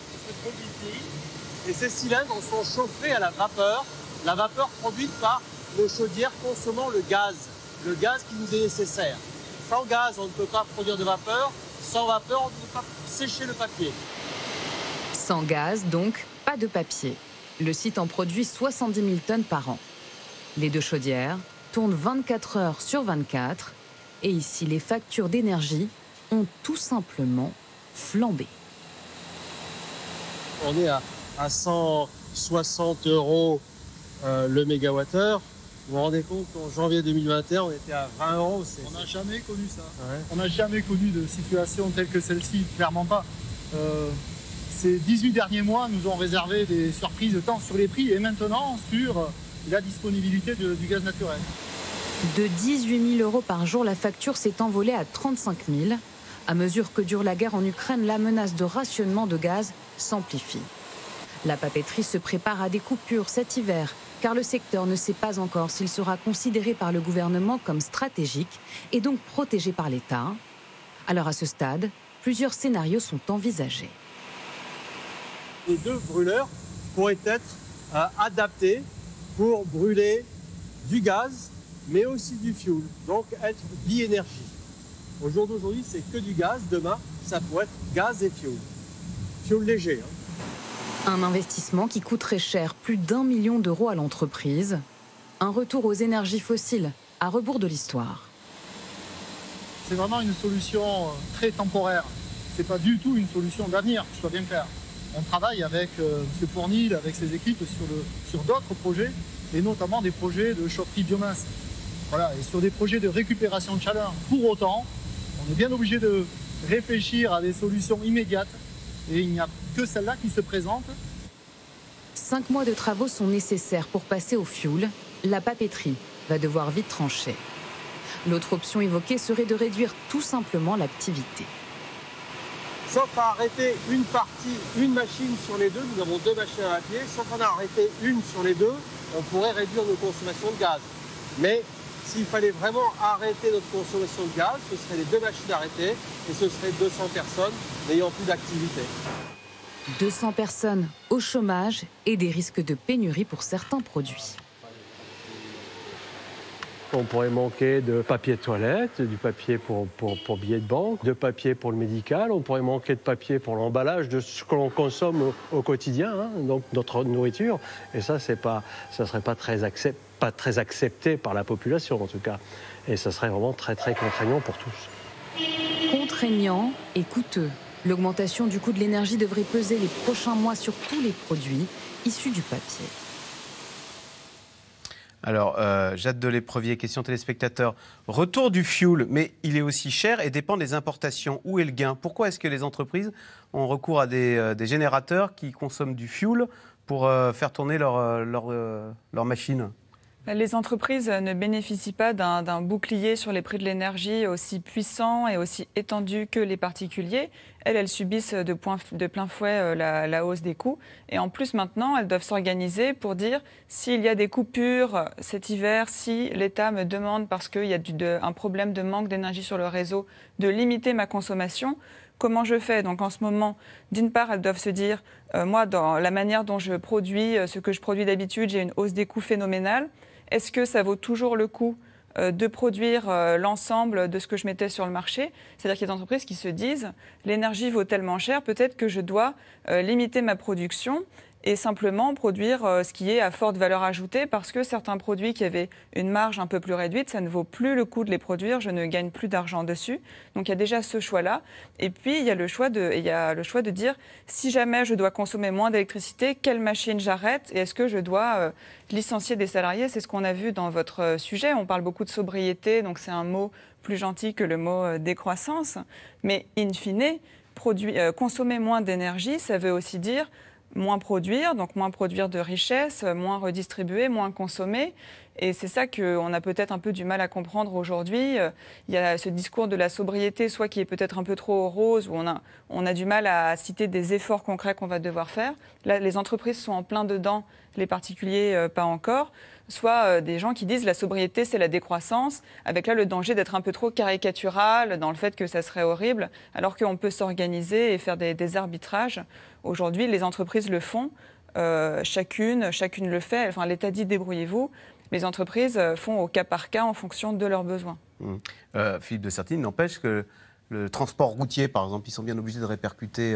qui se et ces cylindres sont chauffés à la vapeur, la vapeur produite par nos chaudières consommant le gaz, le gaz qui nous est nécessaire. Sans gaz, on ne peut pas produire de vapeur, sans vapeur, on ne peut pas sécher le papier. Sans gaz, donc, pas de papier. Le site en produit 70 000 tonnes par an. Les deux chaudières tournent 24 heures sur 24 et ici les factures d'énergie ont tout simplement flambé. On est à, 160 euros euh, le mégawattheure. Vous vous rendez compte qu'en janvier 2021, on était à 20 euros. On n'a jamais connu ça. On n'a jamais connu de situation telle que celle-ci, clairement pas. Euh, ces 18 derniers mois nous ont réservé des surprises tant sur les prix et maintenant sur la disponibilité du gaz naturel. De 18 000 euros par jour, la facture s'est envolée à 35 000. À mesure que dure la guerre en Ukraine, la menace de rationnement de gaz s'amplifie. La papeterie se prépare à des coupures cet hiver, car le secteur ne sait pas encore s'il sera considéré par le gouvernement comme stratégique et donc protégé par l'État. Alors à ce stade, plusieurs scénarios sont envisagés les deux brûleurs pourraient être euh, adaptés pour brûler du gaz, mais aussi du fioul, donc être bi-énergie. Au jour d'aujourd'hui, c'est que du gaz. Demain, ça pourrait être gaz et fioul. Fioul léger. Hein. Un investissement qui coûte très cher, plus d'un million d'euros à l'entreprise. Un retour aux énergies fossiles, à rebours de l'histoire. C'est vraiment une solution euh, très temporaire. Ce n'est pas du tout une solution d'avenir, que ce bien clair on travaille avec euh, M. Pournil, avec ses équipes sur, sur d'autres projets, et notamment des projets de chaufferie biomasse. Voilà, et sur des projets de récupération de chaleur. Pour autant, on est bien obligé de réfléchir à des solutions immédiates, et il n'y a que celle-là qui se présente. Cinq mois de travaux sont nécessaires pour passer au fioul. La papeterie va devoir vite trancher. L'autre option évoquée serait de réduire tout simplement l'activité. Sauf à arrêter une partie, une machine sur les deux, nous avons deux machines à pied, sauf qu'on a arrêté une sur les deux, on pourrait réduire nos consommations de gaz. Mais s'il fallait vraiment arrêter notre consommation de gaz, ce seraient les deux machines arrêtées et ce serait 200 personnes n'ayant plus d'activité. 200 personnes au chômage et des risques de pénurie pour certains produits. On pourrait manquer de papier de toilette, du papier pour, billets de banque, de papier pour le médical. On pourrait manquer de papier pour l'emballage de ce que l'on consomme au, quotidien, hein, donc notre nourriture. Et ça, c'est ne serait pas très pas très accepté par la population en tout cas. Et ça serait vraiment très très contraignant pour tous. Contraignant et coûteux. L'augmentation du coût de l'énergie devrait peser les prochains mois sur tous les produits issus du papier. Alors, euh, de Jade Deléprevier, question téléspectateur. Retour du fuel, mais il est aussi cher et dépend des importations. Où est le gain Pourquoi est-ce que les entreprises ont recours à des, euh, générateurs qui consomment du fuel pour euh, faire tourner leurs leur, leur machines les entreprises ne bénéficient pas d'un bouclier sur les prix de l'énergie aussi puissant et aussi étendu que les particuliers. Elles, elles subissent de, plein fouet euh, la, hausse des coûts. Et en plus, maintenant, elles doivent s'organiser pour dire s'il y a des coupures cet hiver, si l'État me demande, parce qu'il y a un problème de manque d'énergie sur le réseau, de limiter ma consommation comment je fais Donc en ce moment, d'une part, elles doivent se dire, euh, moi, dans la manière dont je produis, euh, ce que je produis d'habitude, j'ai une hausse des coûts phénoménale. Est-ce que ça vaut toujours le coup euh, de produire euh, l'ensemble de ce que je mettais sur le marché. C'est-à-dire qu'il y a des entreprises qui se disent l'énergie vaut tellement cher, peut-être que je dois euh, limiter ma production et simplement produire euh, ce qui est à forte valeur ajoutée parce que certains produits qui avaient une marge un peu plus réduite, ça ne vaut plus le coût de les produire, je ne gagne plus d'argent dessus. Donc il y a déjà ce choix-là. Et puis il y, a le choix de, il a le choix de dire si jamais je dois consommer moins d'électricité, quelle machine j'arrête et est-ce que je dois euh, licencier des salariés C'est ce qu'on a vu dans votre euh, sujet. On parle beaucoup de sobriété, donc c'est un mot plus gentil que le mot décroissance. Mais in fine, consommer moins d'énergie, ça veut aussi dire moins produire, donc moins produire de richesses, moins redistribuer, moins consommer. Et c'est ça qu'on a peut-être un peu du mal à comprendre aujourd'hui. Il y a ce discours de la sobriété, soit qui est peut-être un peu trop rose, où on a, on a du mal à citer des efforts concrets qu'on va devoir faire. Là, les entreprises sont en plein dedans, les particuliers euh, pas encore soit euh, des gens qui disent la sobriété, c'est la décroissance, avec là le danger d'être un peu trop caricatural dans le fait que ça serait horrible, alors qu'on peut s'organiser et faire des, arbitrages. Aujourd'hui, les entreprises le font, euh, chacune, chacune le fait. Enfin, l'État dit débrouillez-vous. Les entreprises euh, font au cas par cas en fonction de leurs besoins. Mmh. Philippe de Sertine, n'empêche que le transport routier, par exemple, ils sont bien obligés de répercuter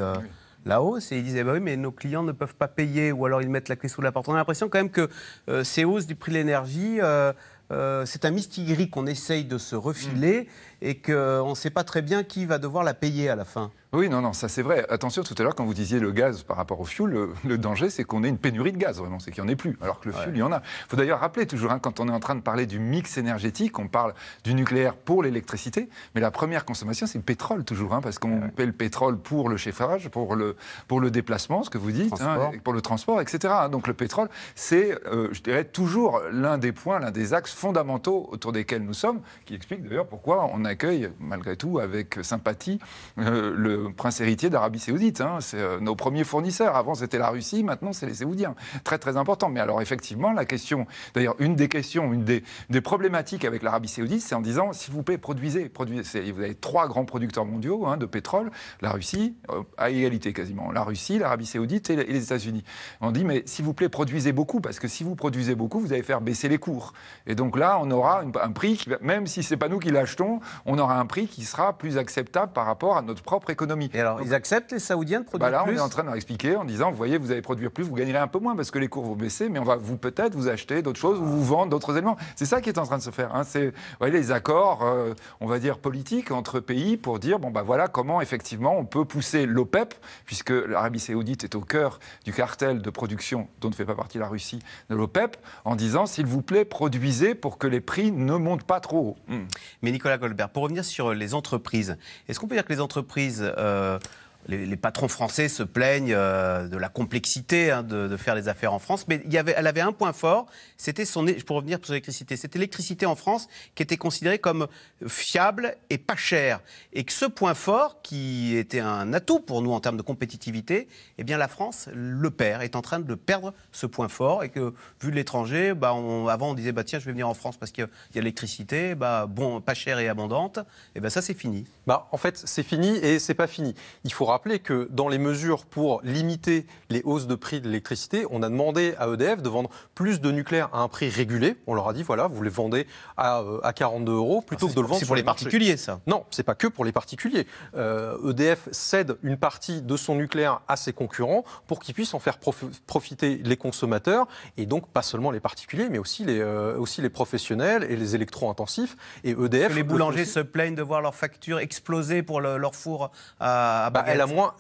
la hausse et ils disaient bah oui mais nos clients ne peuvent pas payer ou alors ils mettent la clé sous la porte. On a l'impression quand même que euh, ces hausses du prix de l'énergie, euh, euh, c'est un gris qu'on essaye de se refiler. Mm et qu'on ne sait pas très bien qui va devoir la payer à la fin. Oui, non, non, ça c'est vrai. Attention, tout à l'heure, quand vous disiez le gaz par rapport au fioul, le, danger, c'est qu'on ait une pénurie de gaz, vraiment, c'est qu'il n'y en ait plus, alors que le fioul, il y en a. Il faut d'ailleurs rappeler, toujours, hein, quand on est en train de parler du mix énergétique, on parle du nucléaire pour l'électricité, mais la première consommation, c'est le pétrole, toujours, hein, parce qu'on paie le pétrole pour le chauffage, pour le, pour le déplacement, ce que vous dites, hein, pour le transport, etc. Donc le pétrole, c'est, euh, je dirais, toujours l'un des points, l'un des axes fondamentaux autour desquels nous sommes, qui explique d'ailleurs pourquoi on a accueille, malgré tout, avec sympathie, euh, le prince héritier d'Arabie Saoudite. Hein. C'est euh, nos premiers fournisseurs. Avant, c'était la Russie, maintenant, c'est les Saoudiens. Très, très important. Mais alors, effectivement, la question, d'ailleurs, une des questions, une des, problématiques avec l'Arabie Saoudite, c'est en disant, s'il vous plaît, produisez. produisez. Vous avez trois grands producteurs mondiaux hein, de pétrole, la Russie, euh, à égalité quasiment, la Russie, l'Arabie Saoudite et, les États-Unis. On dit, mais s'il vous plaît, produisez beaucoup, parce que si vous produisez beaucoup, vous allez faire baisser les cours. Et donc là, on aura un prix même si c'est pas nous qui l'achetons, on aura un prix qui sera plus acceptable par rapport à notre propre économie. Et alors, ils acceptent les Saoudiens de produire plus bah Là, on est en train d'en expliquer en disant, vous voyez, vous allez produire plus, vous gagnerez un peu moins parce que les cours vont baisser, mais on va vous peut-être vous acheter d'autres choses ou vous vendre d'autres éléments. C'est ça qui est en train de se faire. Hein. C'est les accords, euh, on va dire, politiques entre pays pour dire, bon, bah voilà comment effectivement on peut pousser l'OPEP, puisque l'Arabie saoudite est au cœur du cartel de production dont ne fait pas partie la Russie de l'OPEP, en disant, s'il vous plaît, produisez pour que les prix ne montent pas trop. haut. Hmm. – Mais Nicolas Goldberg, pour revenir sur les entreprises, est-ce qu'on peut dire que les entreprises euh, les, patrons français se plaignent euh, de la complexité hein, de, faire les affaires en France, mais il y avait, elle avait un point fort, c'était son, pour revenir sur l'électricité, c'était l'électricité en France qui était considérée comme fiable et pas chère, et que ce point fort, qui était un atout pour nous en termes de compétitivité, eh bien la France le perd, est en train de perdre ce point fort, et que vu de l'étranger, bah, avant on disait bah, tiens je vais venir en France parce qu'il y a l'électricité, bah, bon pas chère et abondante, et eh ben ça c'est fini. en fait c'est fini et c'est pas fini. Il faudra rappeler que dans les mesures pour limiter les hausses de prix de l'électricité, on a demandé à EDF de vendre plus de nucléaire à un prix régulé. On leur a dit, voilà, vous les vendez à, euh, à 42 euros plutôt ah, que de le vendre. C'est pour les particuliers, ça Non, c'est pas que pour les particuliers. EDF euh, e cède une partie de son nucléaire à ses concurrents pour qu'ils puissent en faire profiter les consommateurs et donc pas seulement les particuliers, mais aussi les, euh, aussi les professionnels et les électro-intensifs. Et EDF. Que les boulangers se plaignent de voir leurs factures exploser pour leur four à, à bah,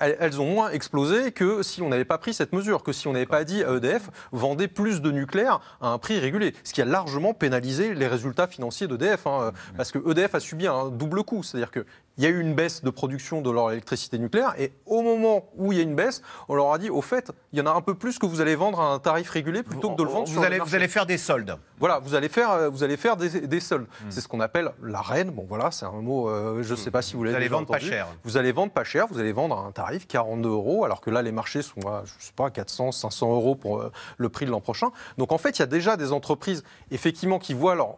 elles, ont moins explosé que si on n'avait pas pris cette mesure, que si on n'avait pas dit à EDF, vendez plus de nucléaire à un prix régulé, ce qui a largement pénalisé les résultats financiers d'EDF, hein, parce que EDF a subi un double coup, c'est-à-dire que il y a eu une baisse de production de leur électricité nucléaire. Et au moment où il y a une baisse, on leur a dit, au fait, il y en a un peu plus que vous allez vendre à un tarif régulé plutôt que de le vendre vous sur allez, le marché. Vous allez faire des soldes. Voilà, vous allez faire, euh, vous allez faire des, soldes. Hmm. C'est ce qu'on appelle la reine Bon, voilà, c'est un mot, euh, je ne hmm. sais pas si vous l'avez Vous allez vendre pas cher. Vous allez vendre pas cher, vous allez vendre à un tarif 42 euros, alors que là, les marchés sont à, je sais pas, 400, 500 euros pour euh, le prix de l'an prochain. Donc, en fait, il y a déjà des entreprises, effectivement, qui voient leur,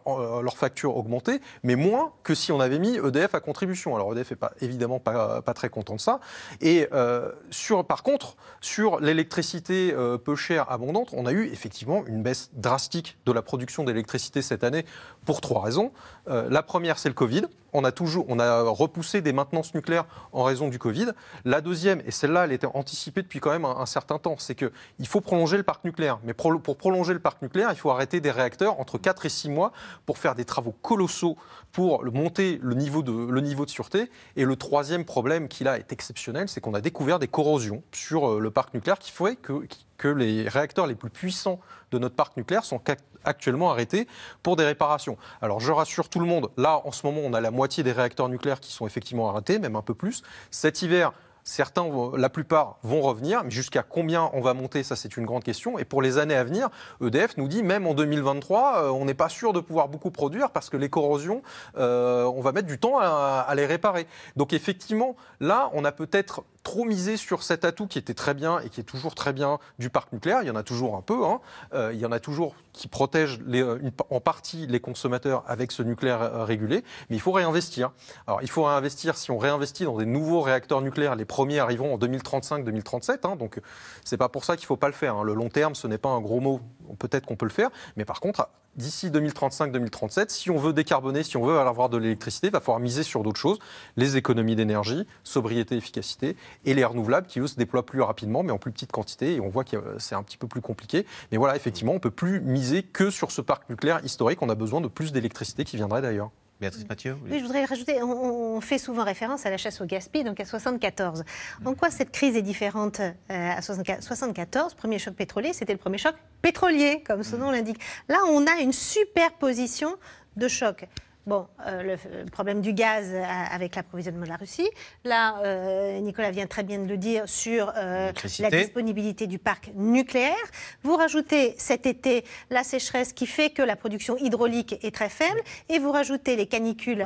facture augmenter, mais moins que si on avait mis EDF à contribution. EDF n'est pas, évidemment pas, très content de ça. Et euh, sur, par contre, sur l'électricité euh, peu chère, abondante, on a eu effectivement une baisse drastique de la production d'électricité cette année pour trois raisons. Euh, la première, c'est le Covid on a toujours, on a repoussé des maintenances nucléaires en raison du Covid. La deuxième, et celle-là, elle était anticipée depuis quand même un, certain temps, c'est que il faut prolonger le parc nucléaire. Mais pour prolonger le parc nucléaire, il faut arrêter des réacteurs entre 4 et 6 mois pour faire des travaux colossaux pour monter le niveau de, le niveau de sûreté. Et le troisième problème qui là est exceptionnel, c'est qu'on a découvert des corrosions sur euh, le parc nucléaire qui que, que les réacteurs les plus puissants de notre parc nucléaire sont actuellement arrêtés pour des réparations. Alors je rassure tout le monde, là en ce moment on a la moitié des réacteurs nucléaires qui sont effectivement arrêtés, même un peu plus. Cet hiver, Certains, la plupart, vont revenir, mais jusqu'à combien on va monter, ça c'est une grande question. Et pour les années à venir, EDF nous dit même en 2023, euh, on n'est pas sûr de pouvoir beaucoup produire parce que les corrosions, euh, on va mettre du temps à les réparer. Donc effectivement, là, on a peut-être trop misé sur cet atout qui était très bien et qui est toujours très bien du parc nucléaire. Il y en a toujours un peu. Hein. Euh, il y en a toujours qui protège les, euh, en partie les consommateurs avec ce nucléaire euh, régulé, mais il faut réinvestir. Alors il faut réinvestir, si on réinvestit dans des nouveaux réacteurs nucléaires, les premiers arriveront en 2035-2037, hein, donc c'est pas pour ça qu'il faut pas le faire. Hein. Le long terme, ce n'est pas un gros mot, peut-être qu'on peut le faire, mais par contre, d'ici 2035-2037, si on veut décarboner, si on veut avoir de l'électricité, il va falloir miser sur d'autres choses, les économies d'énergie, sobriété, efficacité, et les renouvelables qui, eux, se déploient plus rapidement, mais en plus petite quantité, et on voit que euh, c'est un petit peu plus compliqué. Mais voilà, effectivement, on ne peut plus miser que sur ce parc nucléaire historique, on a besoin de plus d'électricité qui viendrait d'ailleurs. Béatrice mm. Mathieu Oui, je voudrais rajouter, on, fait souvent référence à la chasse au gaspillage, donc à 74. Mm. En quoi cette crise est différente euh, à 74 Premier choc pétrolier, c'était le premier choc pétrolier, comme son mm. nom l'indique. Là, on a une superposition de chocs. Bon, euh, le problème du gaz euh, avec l'approvisionnement de la Russie. Là, euh, Nicolas vient très bien de le dire sur la disponibilité du parc nucléaire. Vous rajoutez cet été la sécheresse qui fait que la production hydraulique est très faible, et vous rajoutez les canicules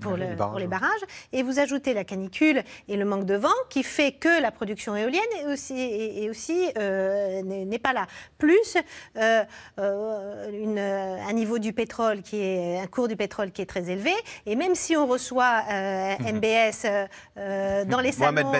pour, les barrages. et vous ajoutez la canicule et le manque de vent qui fait que la production éolienne est aussi, n'est pas là. Plus une, un niveau du pétrole qui est un cours du pétrole qui est très élevé. Et même si on reçoit euh, MBS dans les salons,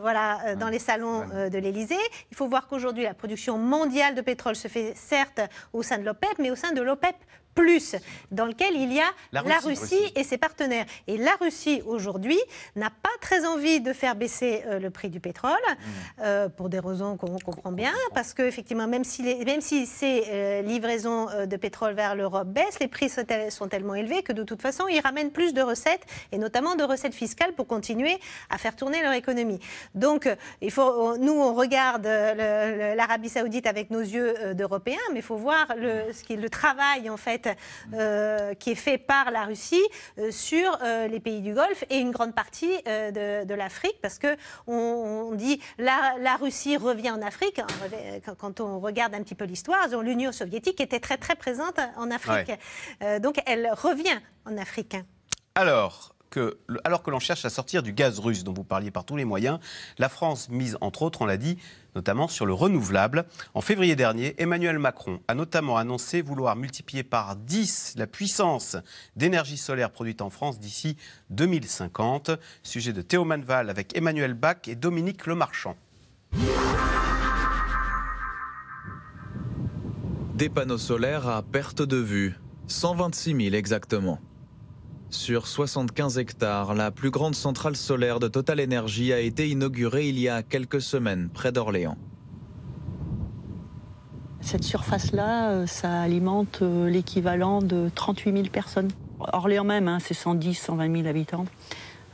voilà, dans les euh, salons de l'Elysée, il faut voir qu'aujourd'hui la production mondiale de pétrole se fait certes au sein de l'OPEP, e mais au sein de l'OPEP e plus, dans lequel il y a la Russie, et ses partenaires. Et la Russie, aujourd'hui, n'a pas très envie de faire baisser euh, le prix du pétrole, hmm. euh, pour des raisons qu'on comprend bien, parce que, effectivement, même si, même si ces euh, livraisons de pétrole vers l'Europe baissent, les prix sont, tellement élevés que, de toute façon, ils ramènent plus de recettes, et notamment de recettes fiscales, pour continuer à faire tourner leur économie. Donc, il faut, nous, on regarde l'Arabie saoudite avec nos yeux d'Européens, mais il faut voir le, ce le travail, en fait, euh, qui est fait par la Russie euh, sur euh, les pays du Golfe et une grande partie de, l'Afrique, parce que on, dit la, la, Russie revient en Afrique. Hein, quand on regarde un petit peu l'histoire, l'Union soviétique était très très présente en Afrique, donc elle revient en Afrique. Alors, alors que l'on cherche à sortir du gaz russe dont vous parliez par tous les moyens, la France mise, entre autres, on l'a dit, notamment sur le renouvelable. En février dernier, Emmanuel Macron a notamment annoncé vouloir multiplier par 10 la puissance d'énergie solaire produite en France d'ici 2050. Sujet de Théo Manval avec Emmanuel Bach et Dominique Lemarchand. Des panneaux solaires à perte de vue, 126 000 exactement. Sur 75 hectares, la plus grande centrale solaire de Total Energy a été inaugurée il y a quelques semaines près d'Orléans. Cette surface-là, euh, ça alimente euh, l'équivalent de 38 000 personnes. Orléans même, hein, c'est 110, 120 000 habitants.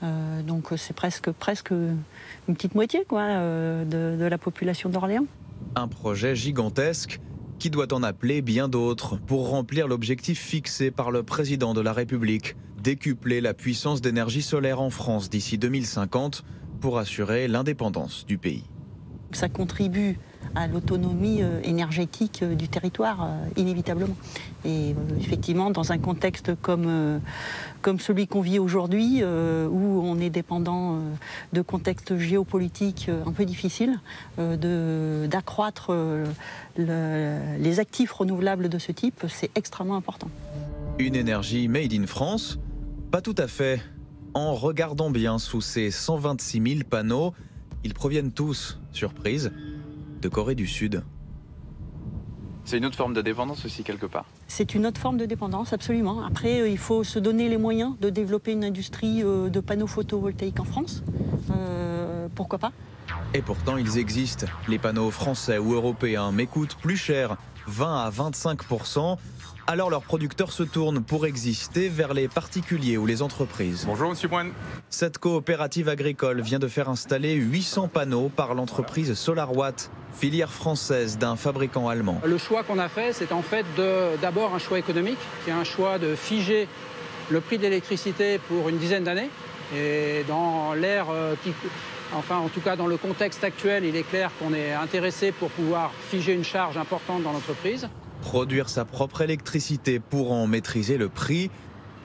Euh, donc c'est presque, presque une petite moitié de la population d'Orléans. Un projet gigantesque qui doit en appeler bien d'autres pour remplir l'objectif fixé par le président de la République, décupler la puissance d'énergie solaire en France d'ici 2050 pour assurer l'indépendance du pays. Ça contribue à l'autonomie euh, énergétique euh, du territoire, euh, inévitablement. Et effectivement, dans un contexte comme, comme celui qu'on vit aujourd'hui, où on est dépendant de contextes géopolitiques un peu difficiles, d'accroître les actifs renouvelables de ce type, c'est extrêmement important. Une énergie made in France pas tout à fait. En regardant bien sous ces 126 000 panneaux, ils proviennent tous, surprise, de Corée du Sud. C'est une autre forme de dépendance aussi, quelque part. C'est une autre forme de dépendance, absolument. Après, euh, il faut se donner les moyens de développer une industrie euh, de panneaux photovoltaïques en France. Euh, pourquoi pas Et pourtant, ils existent. Les panneaux français ou européens m'écoutent plus cher, 20 à 25 alors leurs producteurs se tournent pour exister vers les particuliers ou les entreprises. Bonjour Monsieur Moine. Cette coopérative agricole vient de faire installer 800 panneaux par l'entreprise SolarWatt, filière française d'un fabricant allemand. Le choix qu'on a fait, c'est en fait d'abord un choix économique, qui est un choix de figer le prix de l'électricité pour une dizaine d'années. Et dans l'ère euh, qui, enfin en tout cas dans le contexte actuel, il est clair qu'on est intéressé pour pouvoir figer une charge importante dans l'entreprise produire sa propre électricité pour en maîtriser le prix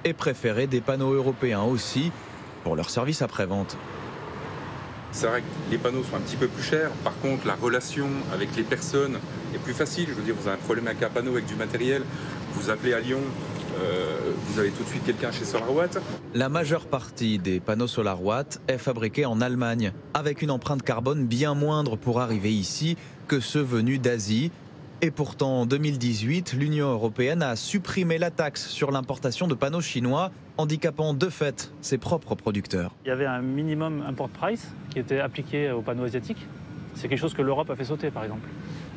et préférer des panneaux européens aussi pour leur service après-vente. C'est vrai que les panneaux sont un petit peu plus chers. Par contre, la relation avec les personnes est plus facile. Je veux dire, vous avez un problème avec un panneau, avec du matériel. Vous appelez à Lyon, euh, vous avez tout de suite quelqu'un chez SolarWatt. La majeure partie des panneaux SolarWatt est fabriquée en Allemagne, avec une empreinte carbone bien moindre pour arriver ici que ceux venus d'Asie et pourtant, en 2018, l'Union européenne a supprimé la taxe sur l'importation de panneaux chinois, handicapant de fait ses propres producteurs. Il y avait un minimum import price qui était appliqué aux panneaux asiatiques. C'est quelque chose que l'Europe a fait sauter, par exemple.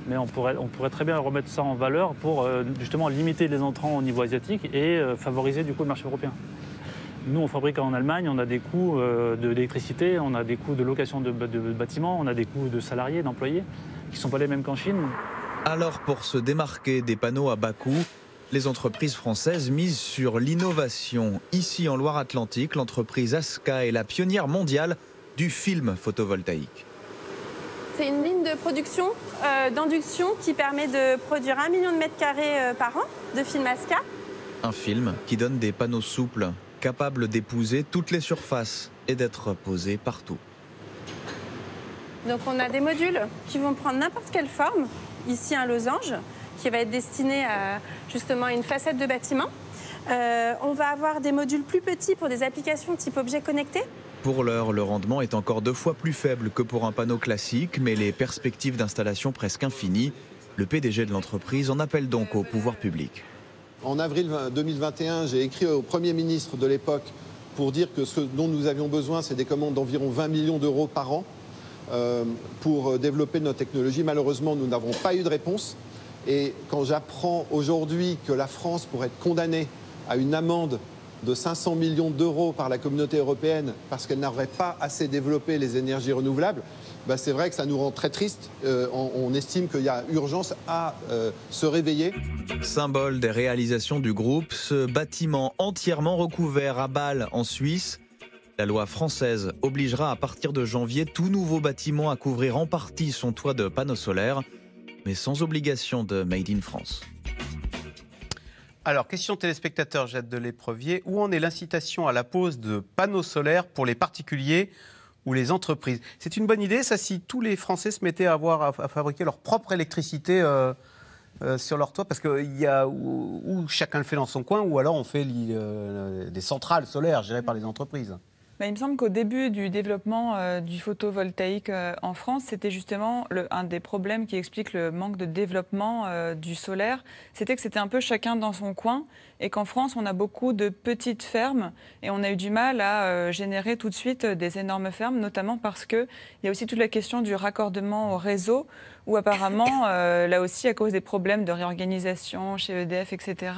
Mais on pourrait, très bien remettre ça en valeur pour euh, justement limiter les entrants au niveau asiatique et euh, favoriser du coup le marché européen. Nous, on fabrique en Allemagne, on a des coûts euh, d'électricité, on a des coûts de location de, de bâtiments, on a des coûts de salariés, d'employés, qui ne sont pas les mêmes qu'en Chine. Alors pour se démarquer des panneaux à bas coût, les entreprises françaises misent sur l'innovation. Ici en Loire-Atlantique, l'entreprise Aska est la pionnière mondiale du film photovoltaïque. C'est une ligne de production, euh, d'induction, qui permet de produire un million de mètres carrés euh, par an de film Aska. Un film qui donne des panneaux souples, capables d'épouser toutes les surfaces et d'être posés partout. Donc on a des modules qui vont prendre n'importe quelle forme, ici un losange qui va être destiné à justement une facette de bâtiment. Euh, on va avoir des modules plus petits pour des applications type objet connecté. Pour l'heure, le rendement est encore deux fois plus faible que pour un panneau classique, mais les perspectives d'installation presque infinies, le PDG de l'entreprise en appelle donc au pouvoir public. En avril 2021, j'ai écrit au Premier ministre de l'époque pour dire que ce dont nous avions besoin, c'est des commandes d'environ 20 millions d'euros par an euh, pour euh, développer nos technologies. Malheureusement, nous n'avons pas eu de réponse. Et quand j'apprends aujourd'hui que la France pourrait être condamnée à une amende de 500 millions d'euros par la communauté européenne parce qu'elle n'aurait pas assez développé les énergies renouvelables, bah, c'est vrai que ça nous rend très tristes. Euh, on, estime qu'il y a urgence à se réveiller. Symbole des réalisations du groupe, ce bâtiment entièrement recouvert à Bâle en Suisse la loi française obligera à partir de janvier tout nouveau bâtiment à couvrir en partie son toit de panneaux solaires, mais sans obligation de Made in France. Alors, question téléspectateur Jade de l'Éprevier. Où en est l'incitation à la pose de panneaux solaires pour les particuliers ou les entreprises C'est une bonne idée, ça, si tous les Français se mettaient à, avoir, à fabriquer leur propre électricité euh, euh, sur leur toit Parce qu'il y a ou, chacun le fait dans son coin, ou alors on fait euh, des centrales solaires gérées par les entreprises. Ben, il me semble qu'au début du développement euh, du photovoltaïque euh, en France, c'était justement un des problèmes qui explique le manque de développement euh, du solaire. C'était que c'était un peu chacun dans son coin et qu'en France, on a beaucoup de petites fermes et on a eu du mal à générer tout de suite des énormes fermes, notamment parce qu'il y a aussi toute la question du raccordement au réseau où apparemment, euh, là aussi, à cause des problèmes de réorganisation chez EDF, etc.,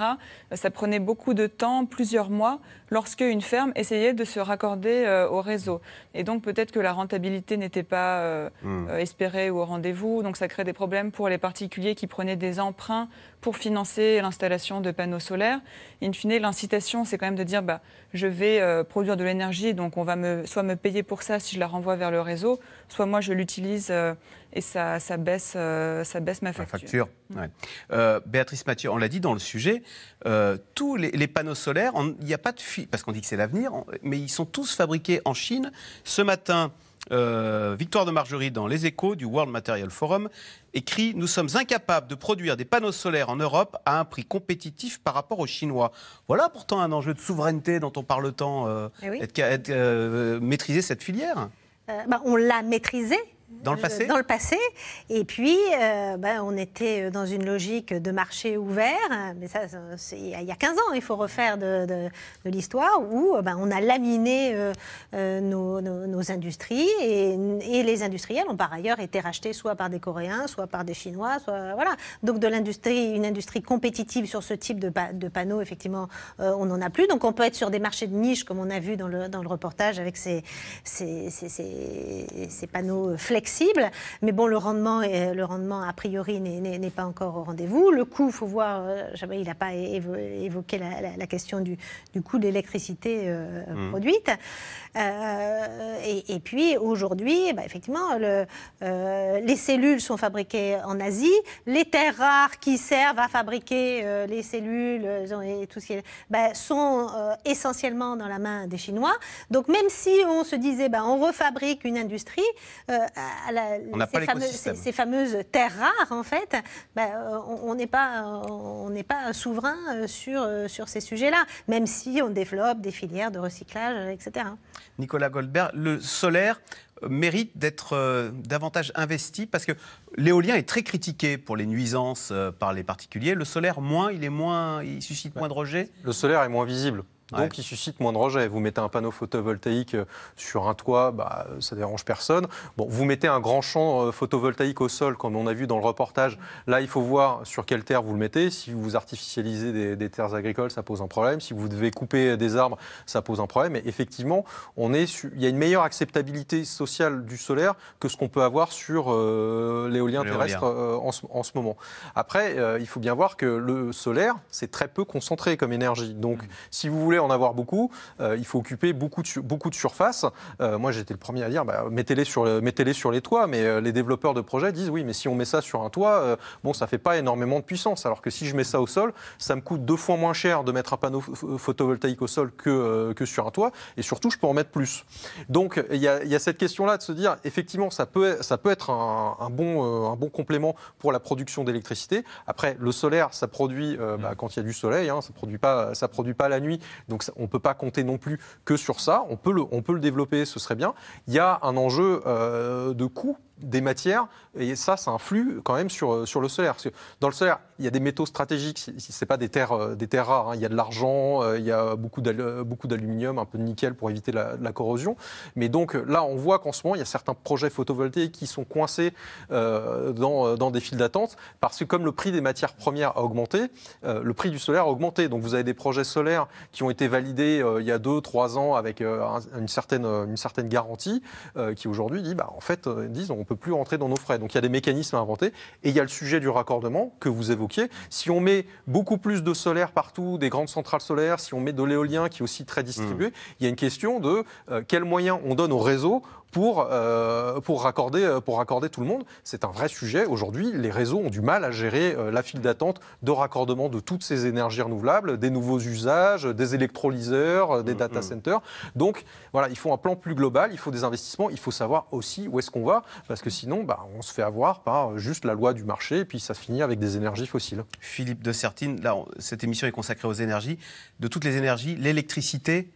euh, ça prenait beaucoup de temps, plusieurs mois, lorsque une ferme essayait de se raccorder euh, au réseau. Et donc peut-être que la rentabilité n'était pas hmm. espérée ou au rendez-vous, donc ça crée des problèmes pour les particuliers qui prenaient des emprunts pour financer l'installation de panneaux solaires. In fine, l'incitation, c'est quand même de dire, bah, je vais produire de l'énergie, donc on va me, soit me payer pour ça si je la renvoie vers le réseau, soit moi je l'utilise et ça, baisse, euh, ça baisse ma facture. Mm. Euh, Béatrice Mathieu, on l'a dit dans le sujet, euh, tous les, panneaux solaires, il n'y a pas de fuite, parce qu'on dit que c'est l'avenir, mais ils sont tous fabriqués en Chine. Ce matin, Victoire de Marjorie dans Les Échos du World Material Forum écrit Nous sommes incapables de produire des panneaux solaires en Europe à un prix compétitif par rapport aux Chinois. Voilà pourtant un enjeu de souveraineté dont on parle tant, eh être, maîtriser cette filière. Bah, on l'a maîtrisée dans le euh, passé Dans le passé. Et puis, euh, ben, on était dans une logique de marché ouvert, mais ça, il y a 15 ans, il faut refaire de, l'histoire, où euh, ben, on a laminé nos, industries, et, les industriels ont par ailleurs été rachetés soit par des Coréens, soit par des Chinois, soit... Voilà. Donc, de l'industrie, une industrie compétitive sur ce type de, de panneaux, effectivement, on n'en a plus. Donc, on peut être sur des marchés de niche, comme on a vu dans le, dans le reportage, avec ces, ces, ces, ces panneaux flexibles mais bon, le rendement, le rendement a priori n'est pas encore au rendez-vous. Le coût, faut voir, euh, jamais il n'a pas évoqué la, question du, coût de l'électricité euh, mmh. produite. Euh, et, puis aujourd'hui, bah, effectivement, le, les cellules sont fabriquées en Asie. Les terres rares qui servent à fabriquer les cellules et tout bah, sont essentiellement dans la main des Chinois. Donc même si on se disait, bah, on refabrique une industrie, ces, fameuses terres rares, en fait, ben, euh, on n'est pas, on pas souverain euh, sur, euh, sur ces sujets-là, même si on développe des filières de recyclage, etc. Nicolas Goldberg, le solaire mérite d'être davantage investi parce que l'éolien est très critiqué pour les nuisances par les particuliers. Le solaire, moins, il, est moins, il suscite moins de rejets. Le solaire est moins visible. Donc il suscite moins de rejet, Vous mettez un panneau photovoltaïque euh, sur un toit, bah, ça dérange personne. Bon, vous mettez un grand champ euh, photovoltaïque au sol, comme on a vu dans le reportage. Là, il faut voir sur quelle terre vous le mettez. Si vous artificialisez des, des terres agricoles, ça pose un problème. Si vous devez couper euh, des arbres, ça pose un problème. Et effectivement, il y a une meilleure acceptabilité sociale du solaire que ce qu'on peut avoir sur l'éolien terrestre en, ce, moment. Après, il faut bien voir que le solaire, c'est très peu concentré comme énergie. Donc, mmh. si vous voulez en avoir beaucoup, euh, il faut occuper beaucoup de, beaucoup de surface. Euh, moi, j'étais le premier à dire, bah, mettez-les sur, euh, sur, les toits, mais les développeurs de projets disent, oui, mais si on met ça sur un toit, bon, ça fait pas énormément de puissance, alors que si je mets ça au sol, ça me coûte deux fois moins cher de mettre un panneau photovoltaïque au sol que, que sur un toit, et surtout, je peux en mettre plus. Donc, il y a, cette question-là de se dire, effectivement, ça peut, ça peut être un, bon, un bon complément pour la production d'électricité. Après, le solaire, ça produit bah, mmh. quand il y a du soleil, hein, ça produit produit pas la nuit, donc on ne peut pas compter non plus que sur ça. On peut le, on peut le développer, ce serait bien. Il y a un enjeu euh, de coût des matières, et ça, ça influe quand même sur, euh, sur le solaire. dans le solaire, il y a des métaux stratégiques, ce n'est pas des terres, euh, des terres rares. Hein. Il y a de l'argent, euh, il y a euh, beaucoup d'aluminium, un peu de nickel pour éviter la, corrosion. Mais donc là, on voit qu'en ce moment, il y a certains projets photovoltaïques qui sont coincés dans, dans, des files d'attente parce que comme le prix des matières premières a augmenté, le prix du solaire a augmenté. Donc vous avez des projets solaires qui ont été validés il y a 2-3 ans avec une, certaine, une certaine garantie qui aujourd'hui dit, bah, en fait, disent on ne peut plus rentrer dans nos frais. Donc il y a des mécanismes à inventer. Et il y a le sujet du raccordement que vous évoquez si on met beaucoup plus de solaire partout, des grandes centrales solaires, si on met de l'éolien qui est aussi très distribué, hmm. il y a une question de euh, quels moyens on donne au réseau pour, euh, pour, raccorder, euh, pour raccorder tout le monde. C'est un vrai sujet. Aujourd'hui, les réseaux ont du mal à gérer euh, la file d'attente de raccordement de toutes ces énergies renouvelables, des nouveaux usages, des électrolyseurs, des mm, data mm. centers. Donc voilà, il faut un plan plus global, il faut des investissements, il faut savoir aussi où est-ce qu'on va, parce que sinon, bah, on se fait avoir par juste la loi du marché, et puis ça finit avec des énergies fossiles. Philippe de là, cette émission est consacrée aux énergies. De toutes les énergies, l'électricité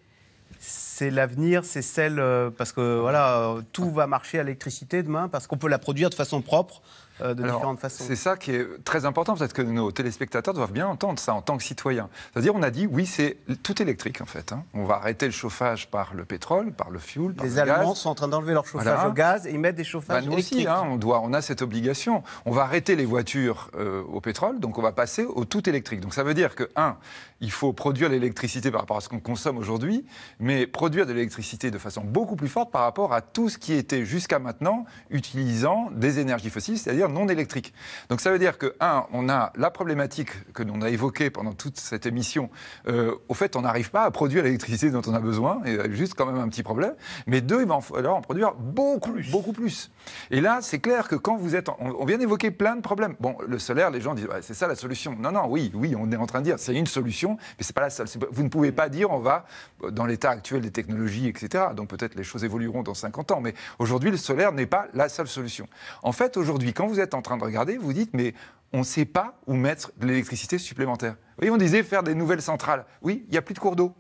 c'est l'avenir, c'est celle euh, parce que voilà, euh, tout va marcher à l'électricité demain parce qu'on peut la produire de façon propre euh, de différentes façons. C'est ça qui est très important, peut-être que nos téléspectateurs doivent bien entendre ça en tant que citoyens. C'est-à-dire, on a dit, oui, c'est tout électrique en fait. Hein. On va arrêter le chauffage par le pétrole, par le fuel, par les Allemands sont en train d'enlever leur chauffage au gaz et ils mettent des chauffages bah, nous électriques. Aussi, hein, on, doit, on a cette obligation. On va arrêter les voitures euh, au pétrole, donc on va passer au tout électrique. Donc ça veut dire que, un, il faut produire l'électricité par rapport à ce qu'on consomme aujourd'hui, mais produire de l'électricité de façon beaucoup plus forte par rapport à tout ce qui était jusqu'à maintenant utilisant des énergies fossiles, c'est-à-dire non électriques. Donc ça veut dire que, un, on a la problématique que l'on a évoquée pendant toute cette émission. Euh, au fait, on n'arrive pas à produire l'électricité dont on a besoin, et juste quand même un petit problème. Mais deux, il va falloir en produire beaucoup plus. Beaucoup plus. Et là, c'est clair que quand vous êtes. on vient d'évoquer plein de problèmes. Bon, le solaire, les gens disent c'est ça la solution. Non, non, oui, oui, on est en train de dire c'est une solution, mais c'est pas la seule. Vous ne pouvez pas dire on va euh, dans l'état actuel des technologies, etc. Donc peut-être les choses évolueront dans 50 ans, mais aujourd'hui, le solaire n'est pas la seule solution. En fait, aujourd'hui, quand vous êtes en train de regarder, vous dites, mais on ne sait pas où mettre de l'électricité supplémentaire. Vous voyez, on disait faire des nouvelles centrales. Oui, il n'y a plus de cours d'eau.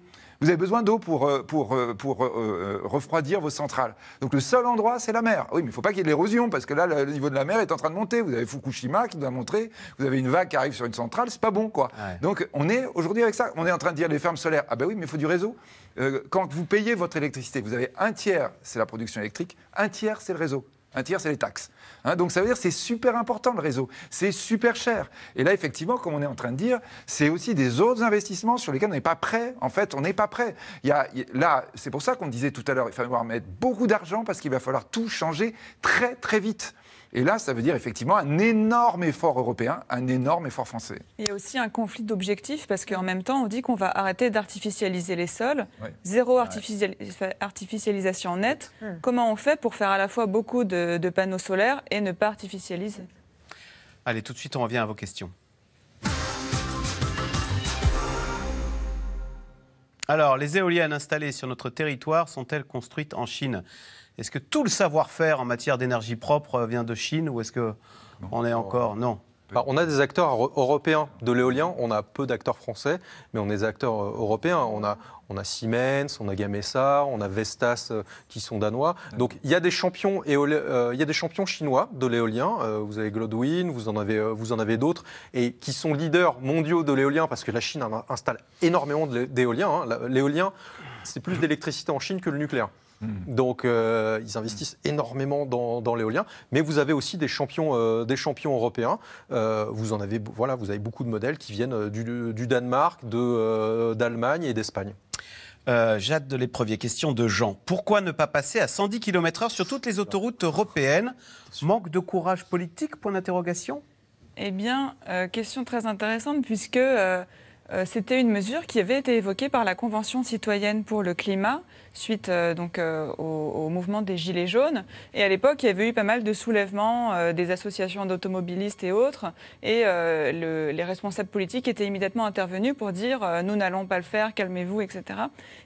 Vous avez besoin d'eau pour, euh, pour, euh, pour, euh, refroidir vos centrales. Donc le seul endroit, c'est la mer. Oui, mais il ne faut pas qu'il y ait de l'érosion, parce que là, le niveau de la mer est en train de monter. Vous avez Fukushima qui doit a vous avez une vague qui arrive sur une centrale, c'est pas bon, quoi. Donc on est aujourd'hui avec ça. On est en train de dire les fermes solaires, ah ben oui, mais il faut du réseau. quand vous payez votre électricité, vous avez un tiers, c'est la production électrique, un tiers, c'est le réseau. Un tiers, c'est les taxes. Hein, donc ça veut dire que c'est super important le réseau, c'est super cher. Et là effectivement, comme on est en train de dire, c'est aussi des autres investissements sur lesquels on n'est pas prêt. En fait, on n'est pas prêt. Il y a, là, c'est pour ça qu'on disait tout à l'heure, il va falloir mettre beaucoup d'argent parce qu'il va falloir tout changer très très vite. Et là, ça veut dire effectivement un énorme effort européen, un énorme effort français. Il y a aussi un conflit d'objectifs parce qu'en même temps, on dit qu'on va arrêter d'artificialiser les sols, zéro artificialisation nette. Hmm. Comment on fait pour faire à la fois beaucoup de, de panneaux solaires et ne pas artificialiser Allez, tout de suite, on revient à vos questions. Alors, les éoliennes installées sur notre territoire sont-elles construites en Chine est-ce que tout le savoir-faire en matière d'énergie propre euh, vient de Chine ou est-ce que on est encore non on a des acteurs européens de l'éolien, on a peu d'acteurs français, mais on est des acteurs euh, européens. On a, on a Siemens, on a Gamesa, on a Vestas euh, qui sont danois. Donc il y a des champions il y a des champions chinois de l'éolien. vous avez Glodwin, vous en avez vous avez d'autres et qui sont leaders mondiaux de l'éolien parce que la Chine installe énormément d'éolien. Hein. L'éolien, c'est plus d'électricité en Chine que le nucléaire. Hmm. Donc, euh, ils investissent hmm. énormément dans, l'éolien. Mais vous avez aussi des champions, euh, des champions européens. Euh, vous en avez, voilà, vous avez beaucoup de modèles qui viennent du, Danemark, d'Allemagne et d'Espagne. Jade de l'épreuve. Question de Jean. Pourquoi ne pas passer à 110 km/h sur toutes les autoroutes européennes Manque de courage politique Point l'interrogation Eh bien, question très intéressante puisque euh, c'était une mesure qui avait été évoquée par la Convention citoyenne pour le climat suite euh, donc euh, au, mouvement des Gilets jaunes. Et à l'époque, il y avait eu pas mal de soulèvements des associations d'automobilistes et autres. Et les responsables politiques étaient immédiatement intervenus pour dire nous n'allons pas le faire, calmez-vous, etc.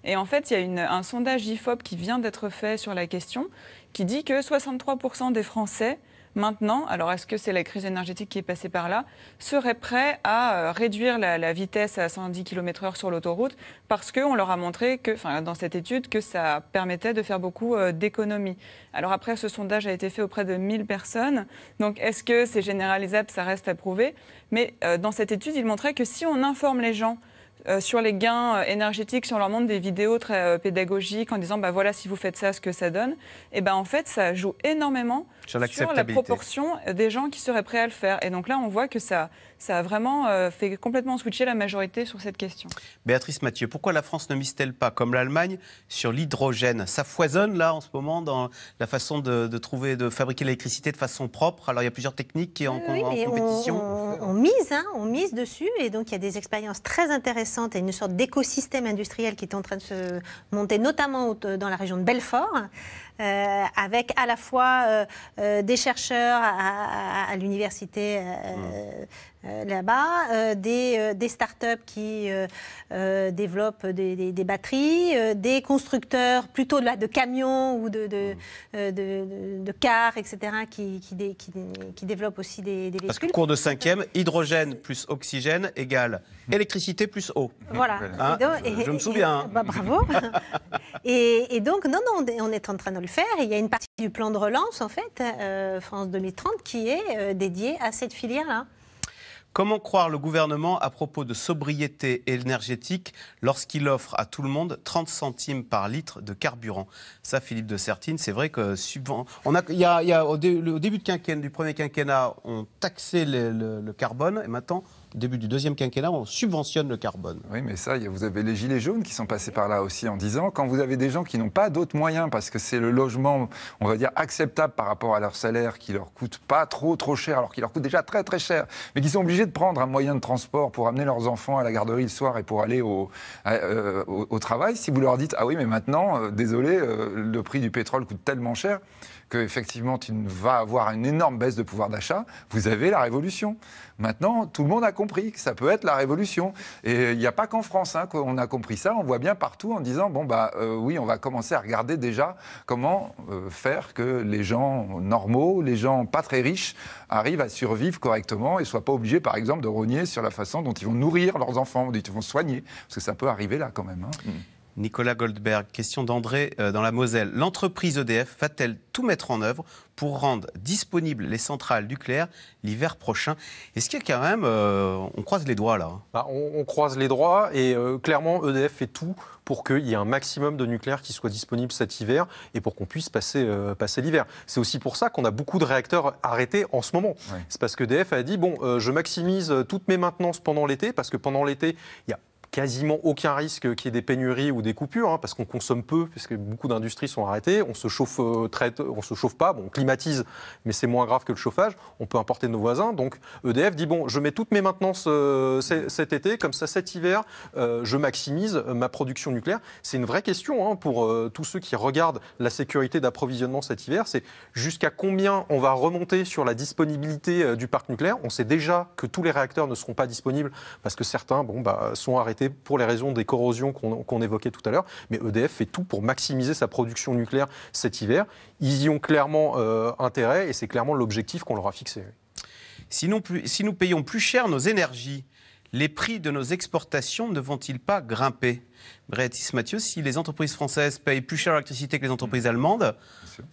Et en fait, il y a un sondage IFOP qui vient d'être fait sur la question qui dit que 63% des Français maintenant, alors est-ce que c'est la crise énergétique qui est passée par là, seraient prêt à euh, réduire la, vitesse à 110 km/h sur l'autoroute parce qu'on leur a montré que, enfin, dans cette étude, que ça permettait de faire beaucoup euh, d'économies. Alors après, ce sondage a été fait auprès de 1000 personnes. Donc est-ce que c'est généralisable Ça reste à prouver. Mais euh, dans cette étude, il montrait que si on informe les gens euh, sur les gains euh, énergétiques, sur on leur montre des vidéos très euh, pédagogiques en disant bah voilà si vous faites ça ce que ça donne, et ben en fait ça joue énormément sur la proportion des gens qui seraient prêts à le faire. Et donc là on voit que ça ça a vraiment euh, fait complètement switcher la majorité sur cette question. Béatrice Mathieu, pourquoi la France ne mise-t-elle pas, comme l'Allemagne, sur l'hydrogène Ça foisonne là en ce moment dans la façon de, trouver, de fabriquer l'électricité de façon propre. Alors il y a plusieurs techniques qui sont en, euh, oui, compétition. On, mise, hein, on mise dessus et donc il y a des expériences très intéressantes et une sorte d'écosystème industriel qui est en train de se monter, notamment dans la région de Belfort. Euh, avec à la fois euh, euh, des chercheurs à, l'université mm. là-bas, des, des start-up qui développent des, batteries, des constructeurs plutôt de, de camions ou de, de, mm. cars, etc., qui, qui, développent aussi des, véhicules. Parce que cours de cinquième, hydrogène plus oxygène égale mm. électricité plus eau. Voilà. Hein je, me souviens. Bah, bravo. et, donc, non, non, on est en train de il y a une partie du plan de relance, en fait, euh, France 2030, qui est euh, dédiée à cette filière-là. Comment croire le gouvernement à propos de sobriété énergétique lorsqu'il offre à tout le monde 30 centimes par litre de carburant Ça, Philippe de Sertine, c'est vrai que on a, y a, y au, début quinquennat, du premier quinquennat, on taxait le, le carbone et maintenant début du deuxième quinquennat, on subventionne le carbone. Oui, mais ça, vous avez les gilets jaunes qui sont passés par là aussi en disant, quand vous avez des gens qui n'ont pas d'autres moyens, parce que c'est le logement, on va dire, acceptable par rapport à leur salaire, qui leur coûte pas trop, trop cher, alors qu'il leur coûte déjà très, très cher, mais qui sont obligés de prendre un moyen de transport pour amener leurs enfants à la garderie le soir et pour aller au, euh, travail, si vous leur dites, ah oui, mais maintenant, euh, désolé, euh, le prix du pétrole coûte tellement cher, qu'effectivement tu vas avoir une énorme baisse de pouvoir d'achat, vous avez la révolution. Maintenant, tout le monde a compris que ça peut être la révolution. Et il n'y a pas qu'en France hein, qu'on a compris ça. On voit bien partout en disant bon, bah euh, oui, on va commencer à regarder déjà comment euh, faire que les gens normaux, les gens pas très riches, arrivent à survivre correctement et ne soient pas obligés, par exemple, de rogner sur la façon dont ils vont nourrir leurs enfants, dont ils vont soigner. Parce que ça peut arriver là quand même. Hein. Mm. Nicolas Goldberg, question d'André euh, dans la Moselle. L'entreprise EDF va-t-elle tout mettre en œuvre pour rendre disponibles les centrales nucléaires l'hiver prochain Est-ce qu'il y a quand même... Euh, on croise les doigts là. Hein bah, on, croise les doigts et euh, clairement EDF fait tout pour qu'il y ait un maximum de nucléaire qui soit disponible cet hiver et pour qu'on puisse passer, passer l'hiver. C'est aussi pour ça qu'on a beaucoup de réacteurs arrêtés en ce moment. C'est parce qu'EDF e a dit, bon, je maximise toutes mes maintenances pendant l'été, parce que pendant l'été, il y a quasiment aucun risque qu'il y ait des pénuries ou des coupures, hein, parce qu'on consomme peu, parce que beaucoup d'industries sont arrêtées, on se chauffe euh, on se chauffe pas, on climatise, mais c'est moins grave que le chauffage, on peut importer nos voisins. Donc EDF dit, bon, je mets toutes mes maintenances euh, cet été, comme ça cet hiver, euh, je maximise ma production nucléaire. C'est une vraie question hein, pour tous ceux qui regardent la sécurité d'approvisionnement cet hiver, c'est jusqu'à combien on va remonter sur la disponibilité du parc nucléaire. On sait déjà que tous les réacteurs ne seront pas disponibles parce que certains bah, sont arrêtés pour les raisons des corrosions qu'on évoquait tout à l'heure. Mais EDF fait tout pour maximiser sa production nucléaire cet hiver. Ils y ont clairement euh, intérêt et c'est clairement l'objectif qu'on leur a fixé. si nous payons plus cher nos énergies, les prix de nos exportations ne vont-ils pas grimper Béatrice Mathieu, si les entreprises françaises payent plus cher l'électricité que les entreprises allemandes,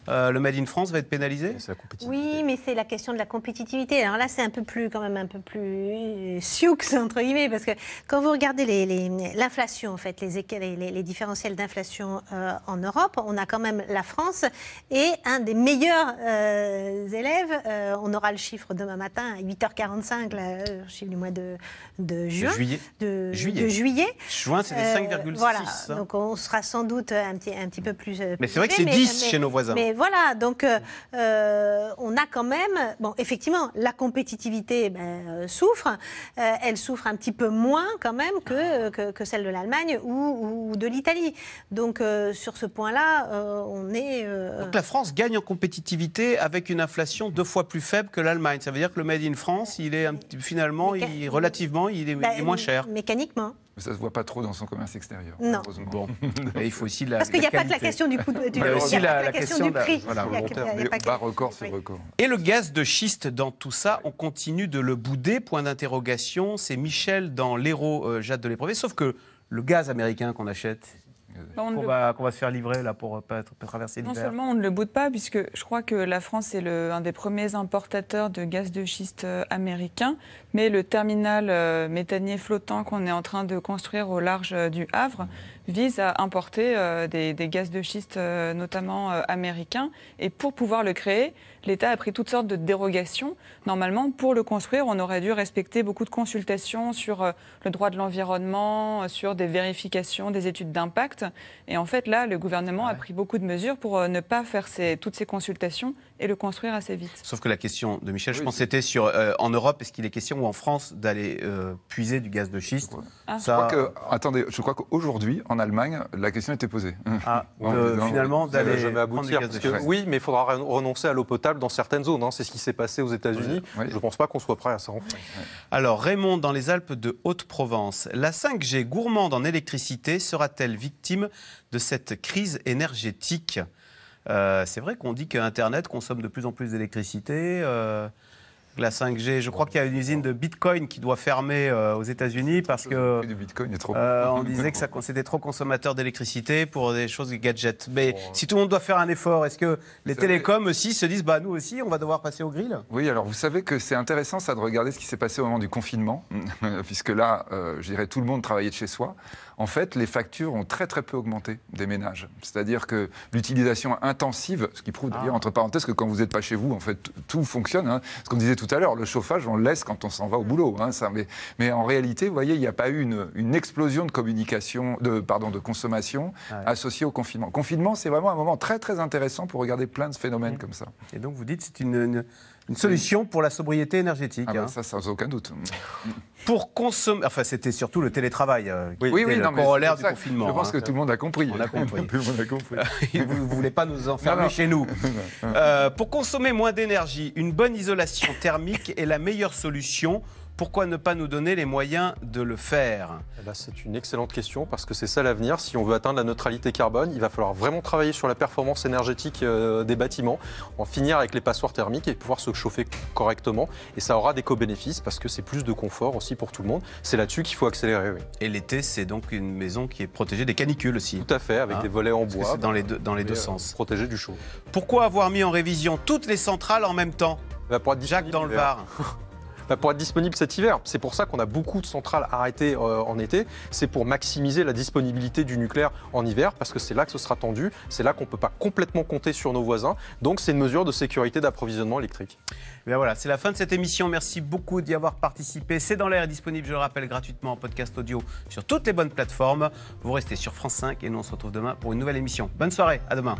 euh, le Made in France va être pénalisé Oui, mais c'est la question de la compétitivité. Alors là, c'est un peu plus, quand même, un peu plus euh, sioux, entre guillemets, parce que quand vous regardez l'inflation, les, en fait, les, les, les différentiels d'inflation euh, en Europe, on a quand même la France et un des meilleurs élèves. on aura le chiffre demain matin à 8h45, le chiffre du mois de, juillet. juillet. Juin, 5,5. Voilà, hein. donc on sera sans doute un petit, un petit peu plus. Euh, mais c'est vrai que c'est 10 chez nos voisins. Mais voilà, donc euh, euh, on a quand même. Bon, effectivement, la compétitivité eh ben, souffre. elle souffre un petit peu moins quand même que, ah. que, celle de l'Allemagne ou, de l'Italie. Donc sur ce point-là, on est. Donc la France gagne en compétitivité avec une inflation deux fois plus faible que l'Allemagne. Ça veut dire que le Made in France, il est finalement, il, relativement, il est ben, moins cher. Mécaniquement ça ne se voit pas trop dans son commerce extérieur. Non. Bon. Mais il faut aussi la. Parce qu'il n'y a pas que la question du coût Il du, a aussi la, la, question, du prix. Voilà, pas record, c'est record. Et le gaz de schiste dans tout ça, on continue de le bouder. Point d'interrogation. C'est Michel dans l'Héro euh, Jade de l'épreuve. Sauf que le gaz américain qu'on achète, bah, qu'on va, se faire livrer là, pour, pas traverser l'hiver. Non seulement on ne le boude pas, puisque je crois que la France est un des premiers importateurs de gaz de schiste euh, américain, mais le terminal euh, méthanier flottant qu'on est en train de construire au large euh, du Havre vise à importer euh, des, gaz de schiste, euh, notamment euh, américains. Et pour pouvoir le créer, l'État a pris toutes sortes de dérogations. Normalement, pour le construire, on aurait dû respecter beaucoup de consultations sur le droit de l'environnement, sur des vérifications, des études d'impact. Et en fait, là, le gouvernement a pris beaucoup de mesures pour ne pas faire toutes ces consultations et le construire assez vite. Sauf que la question de Michel, je pense, c'était sur euh, en Europe, est-ce qu'il est question ou en France d'aller euh, puiser du gaz de schiste ah. je crois Attendez, je crois qu'aujourd'hui, en Allemagne, la question était posée. Ah, euh, finalement, d'aller jamais aboutir. oui, mais il faudra renoncer à l'eau potable dans certaines zones. Hein. C'est ce qui s'est passé aux États-Unis. Je ne pense pas qu'on soit prêt à ça Alors, Raymond, dans les Alpes de Haute-Provence, la 5G gourmande en électricité sera-t-elle victime de cette crise énergétique euh, c'est vrai qu'on dit qu'Internet consomme de plus en plus d'électricité. Euh, la 5G, je crois qu'il y a une usine de Bitcoin qui doit fermer euh, aux États-Unis parce que on disait que c'était trop consommateur d'électricité pour des choses gadgets. Mais oh. si tout le monde doit faire un effort, est-ce que les télécoms aussi se disent bah nous aussi on va devoir passer au grill Oui, alors vous savez que c'est intéressant ça de regarder ce qui s'est passé au moment du confinement puisque là je dirais tout le monde travaillait de chez soi en fait, les factures ont très très peu augmenté des ménages. C'est-à-dire que l'utilisation intensive, ce qui prouve d'ailleurs ah. entre parenthèses que quand vous n'êtes pas chez vous, en fait, tout fonctionne. Hein. Ce qu'on disait tout à l'heure, le chauffage, on le laisse quand on s'en va au boulot. Hein, mais, en réalité, vous voyez, il n'y a pas eu une, explosion de communication, de, pardon, de consommation associée au confinement. Confinement, c'est vraiment un moment très très intéressant pour regarder plein de phénomènes mmh. comme ça. Et donc vous dites, c'est une une solution pour la sobriété énergétique. Ah bah hein. ça, sans aucun doute. Pour consommer. Enfin, c'était surtout le télétravail euh, qui oui, était oui, le corollaire du confinement. Je pense hein. que tout le monde a compris. vous ne voulez pas nous enfermer chez nous. Euh, pour consommer moins d'énergie, une bonne isolation thermique est la meilleure solution pourquoi ne pas nous donner les moyens de le faire eh ben, C'est une excellente question parce que c'est ça l'avenir. Si on veut atteindre la neutralité carbone, il va falloir vraiment travailler sur la performance énergétique euh, des bâtiments, en finir avec les passoires thermiques et pouvoir se chauffer correctement. Et ça aura des co-bénéfices parce que c'est plus de confort aussi pour tout le monde. C'est là-dessus qu'il faut accélérer. Et l'été, c'est donc une maison qui est protégée des canicules aussi. Tout à fait, avec hein des volets en bois. Bah, dans les deux, euh, sens. Protégée du chaud. Pourquoi avoir mis en révision toutes les centrales en même temps bah, Jacques dans le euh, Var. Bah, pour être disponible cet hiver. C'est pour ça qu'on a beaucoup de centrales arrêtées euh, en été. C'est pour maximiser la disponibilité du nucléaire en hiver, parce que c'est là que ce sera tendu, c'est là qu'on ne peut pas complètement compter sur nos voisins. Donc c'est une mesure de sécurité d'approvisionnement électrique. Eh voilà, c'est la fin de cette émission. Merci beaucoup d'y avoir participé. C'est dans l'air disponible, je le rappelle, gratuitement en podcast audio sur toutes les bonnes plateformes. Vous restez sur France 5 et nous on se retrouve demain pour une nouvelle émission. Bonne soirée, à demain.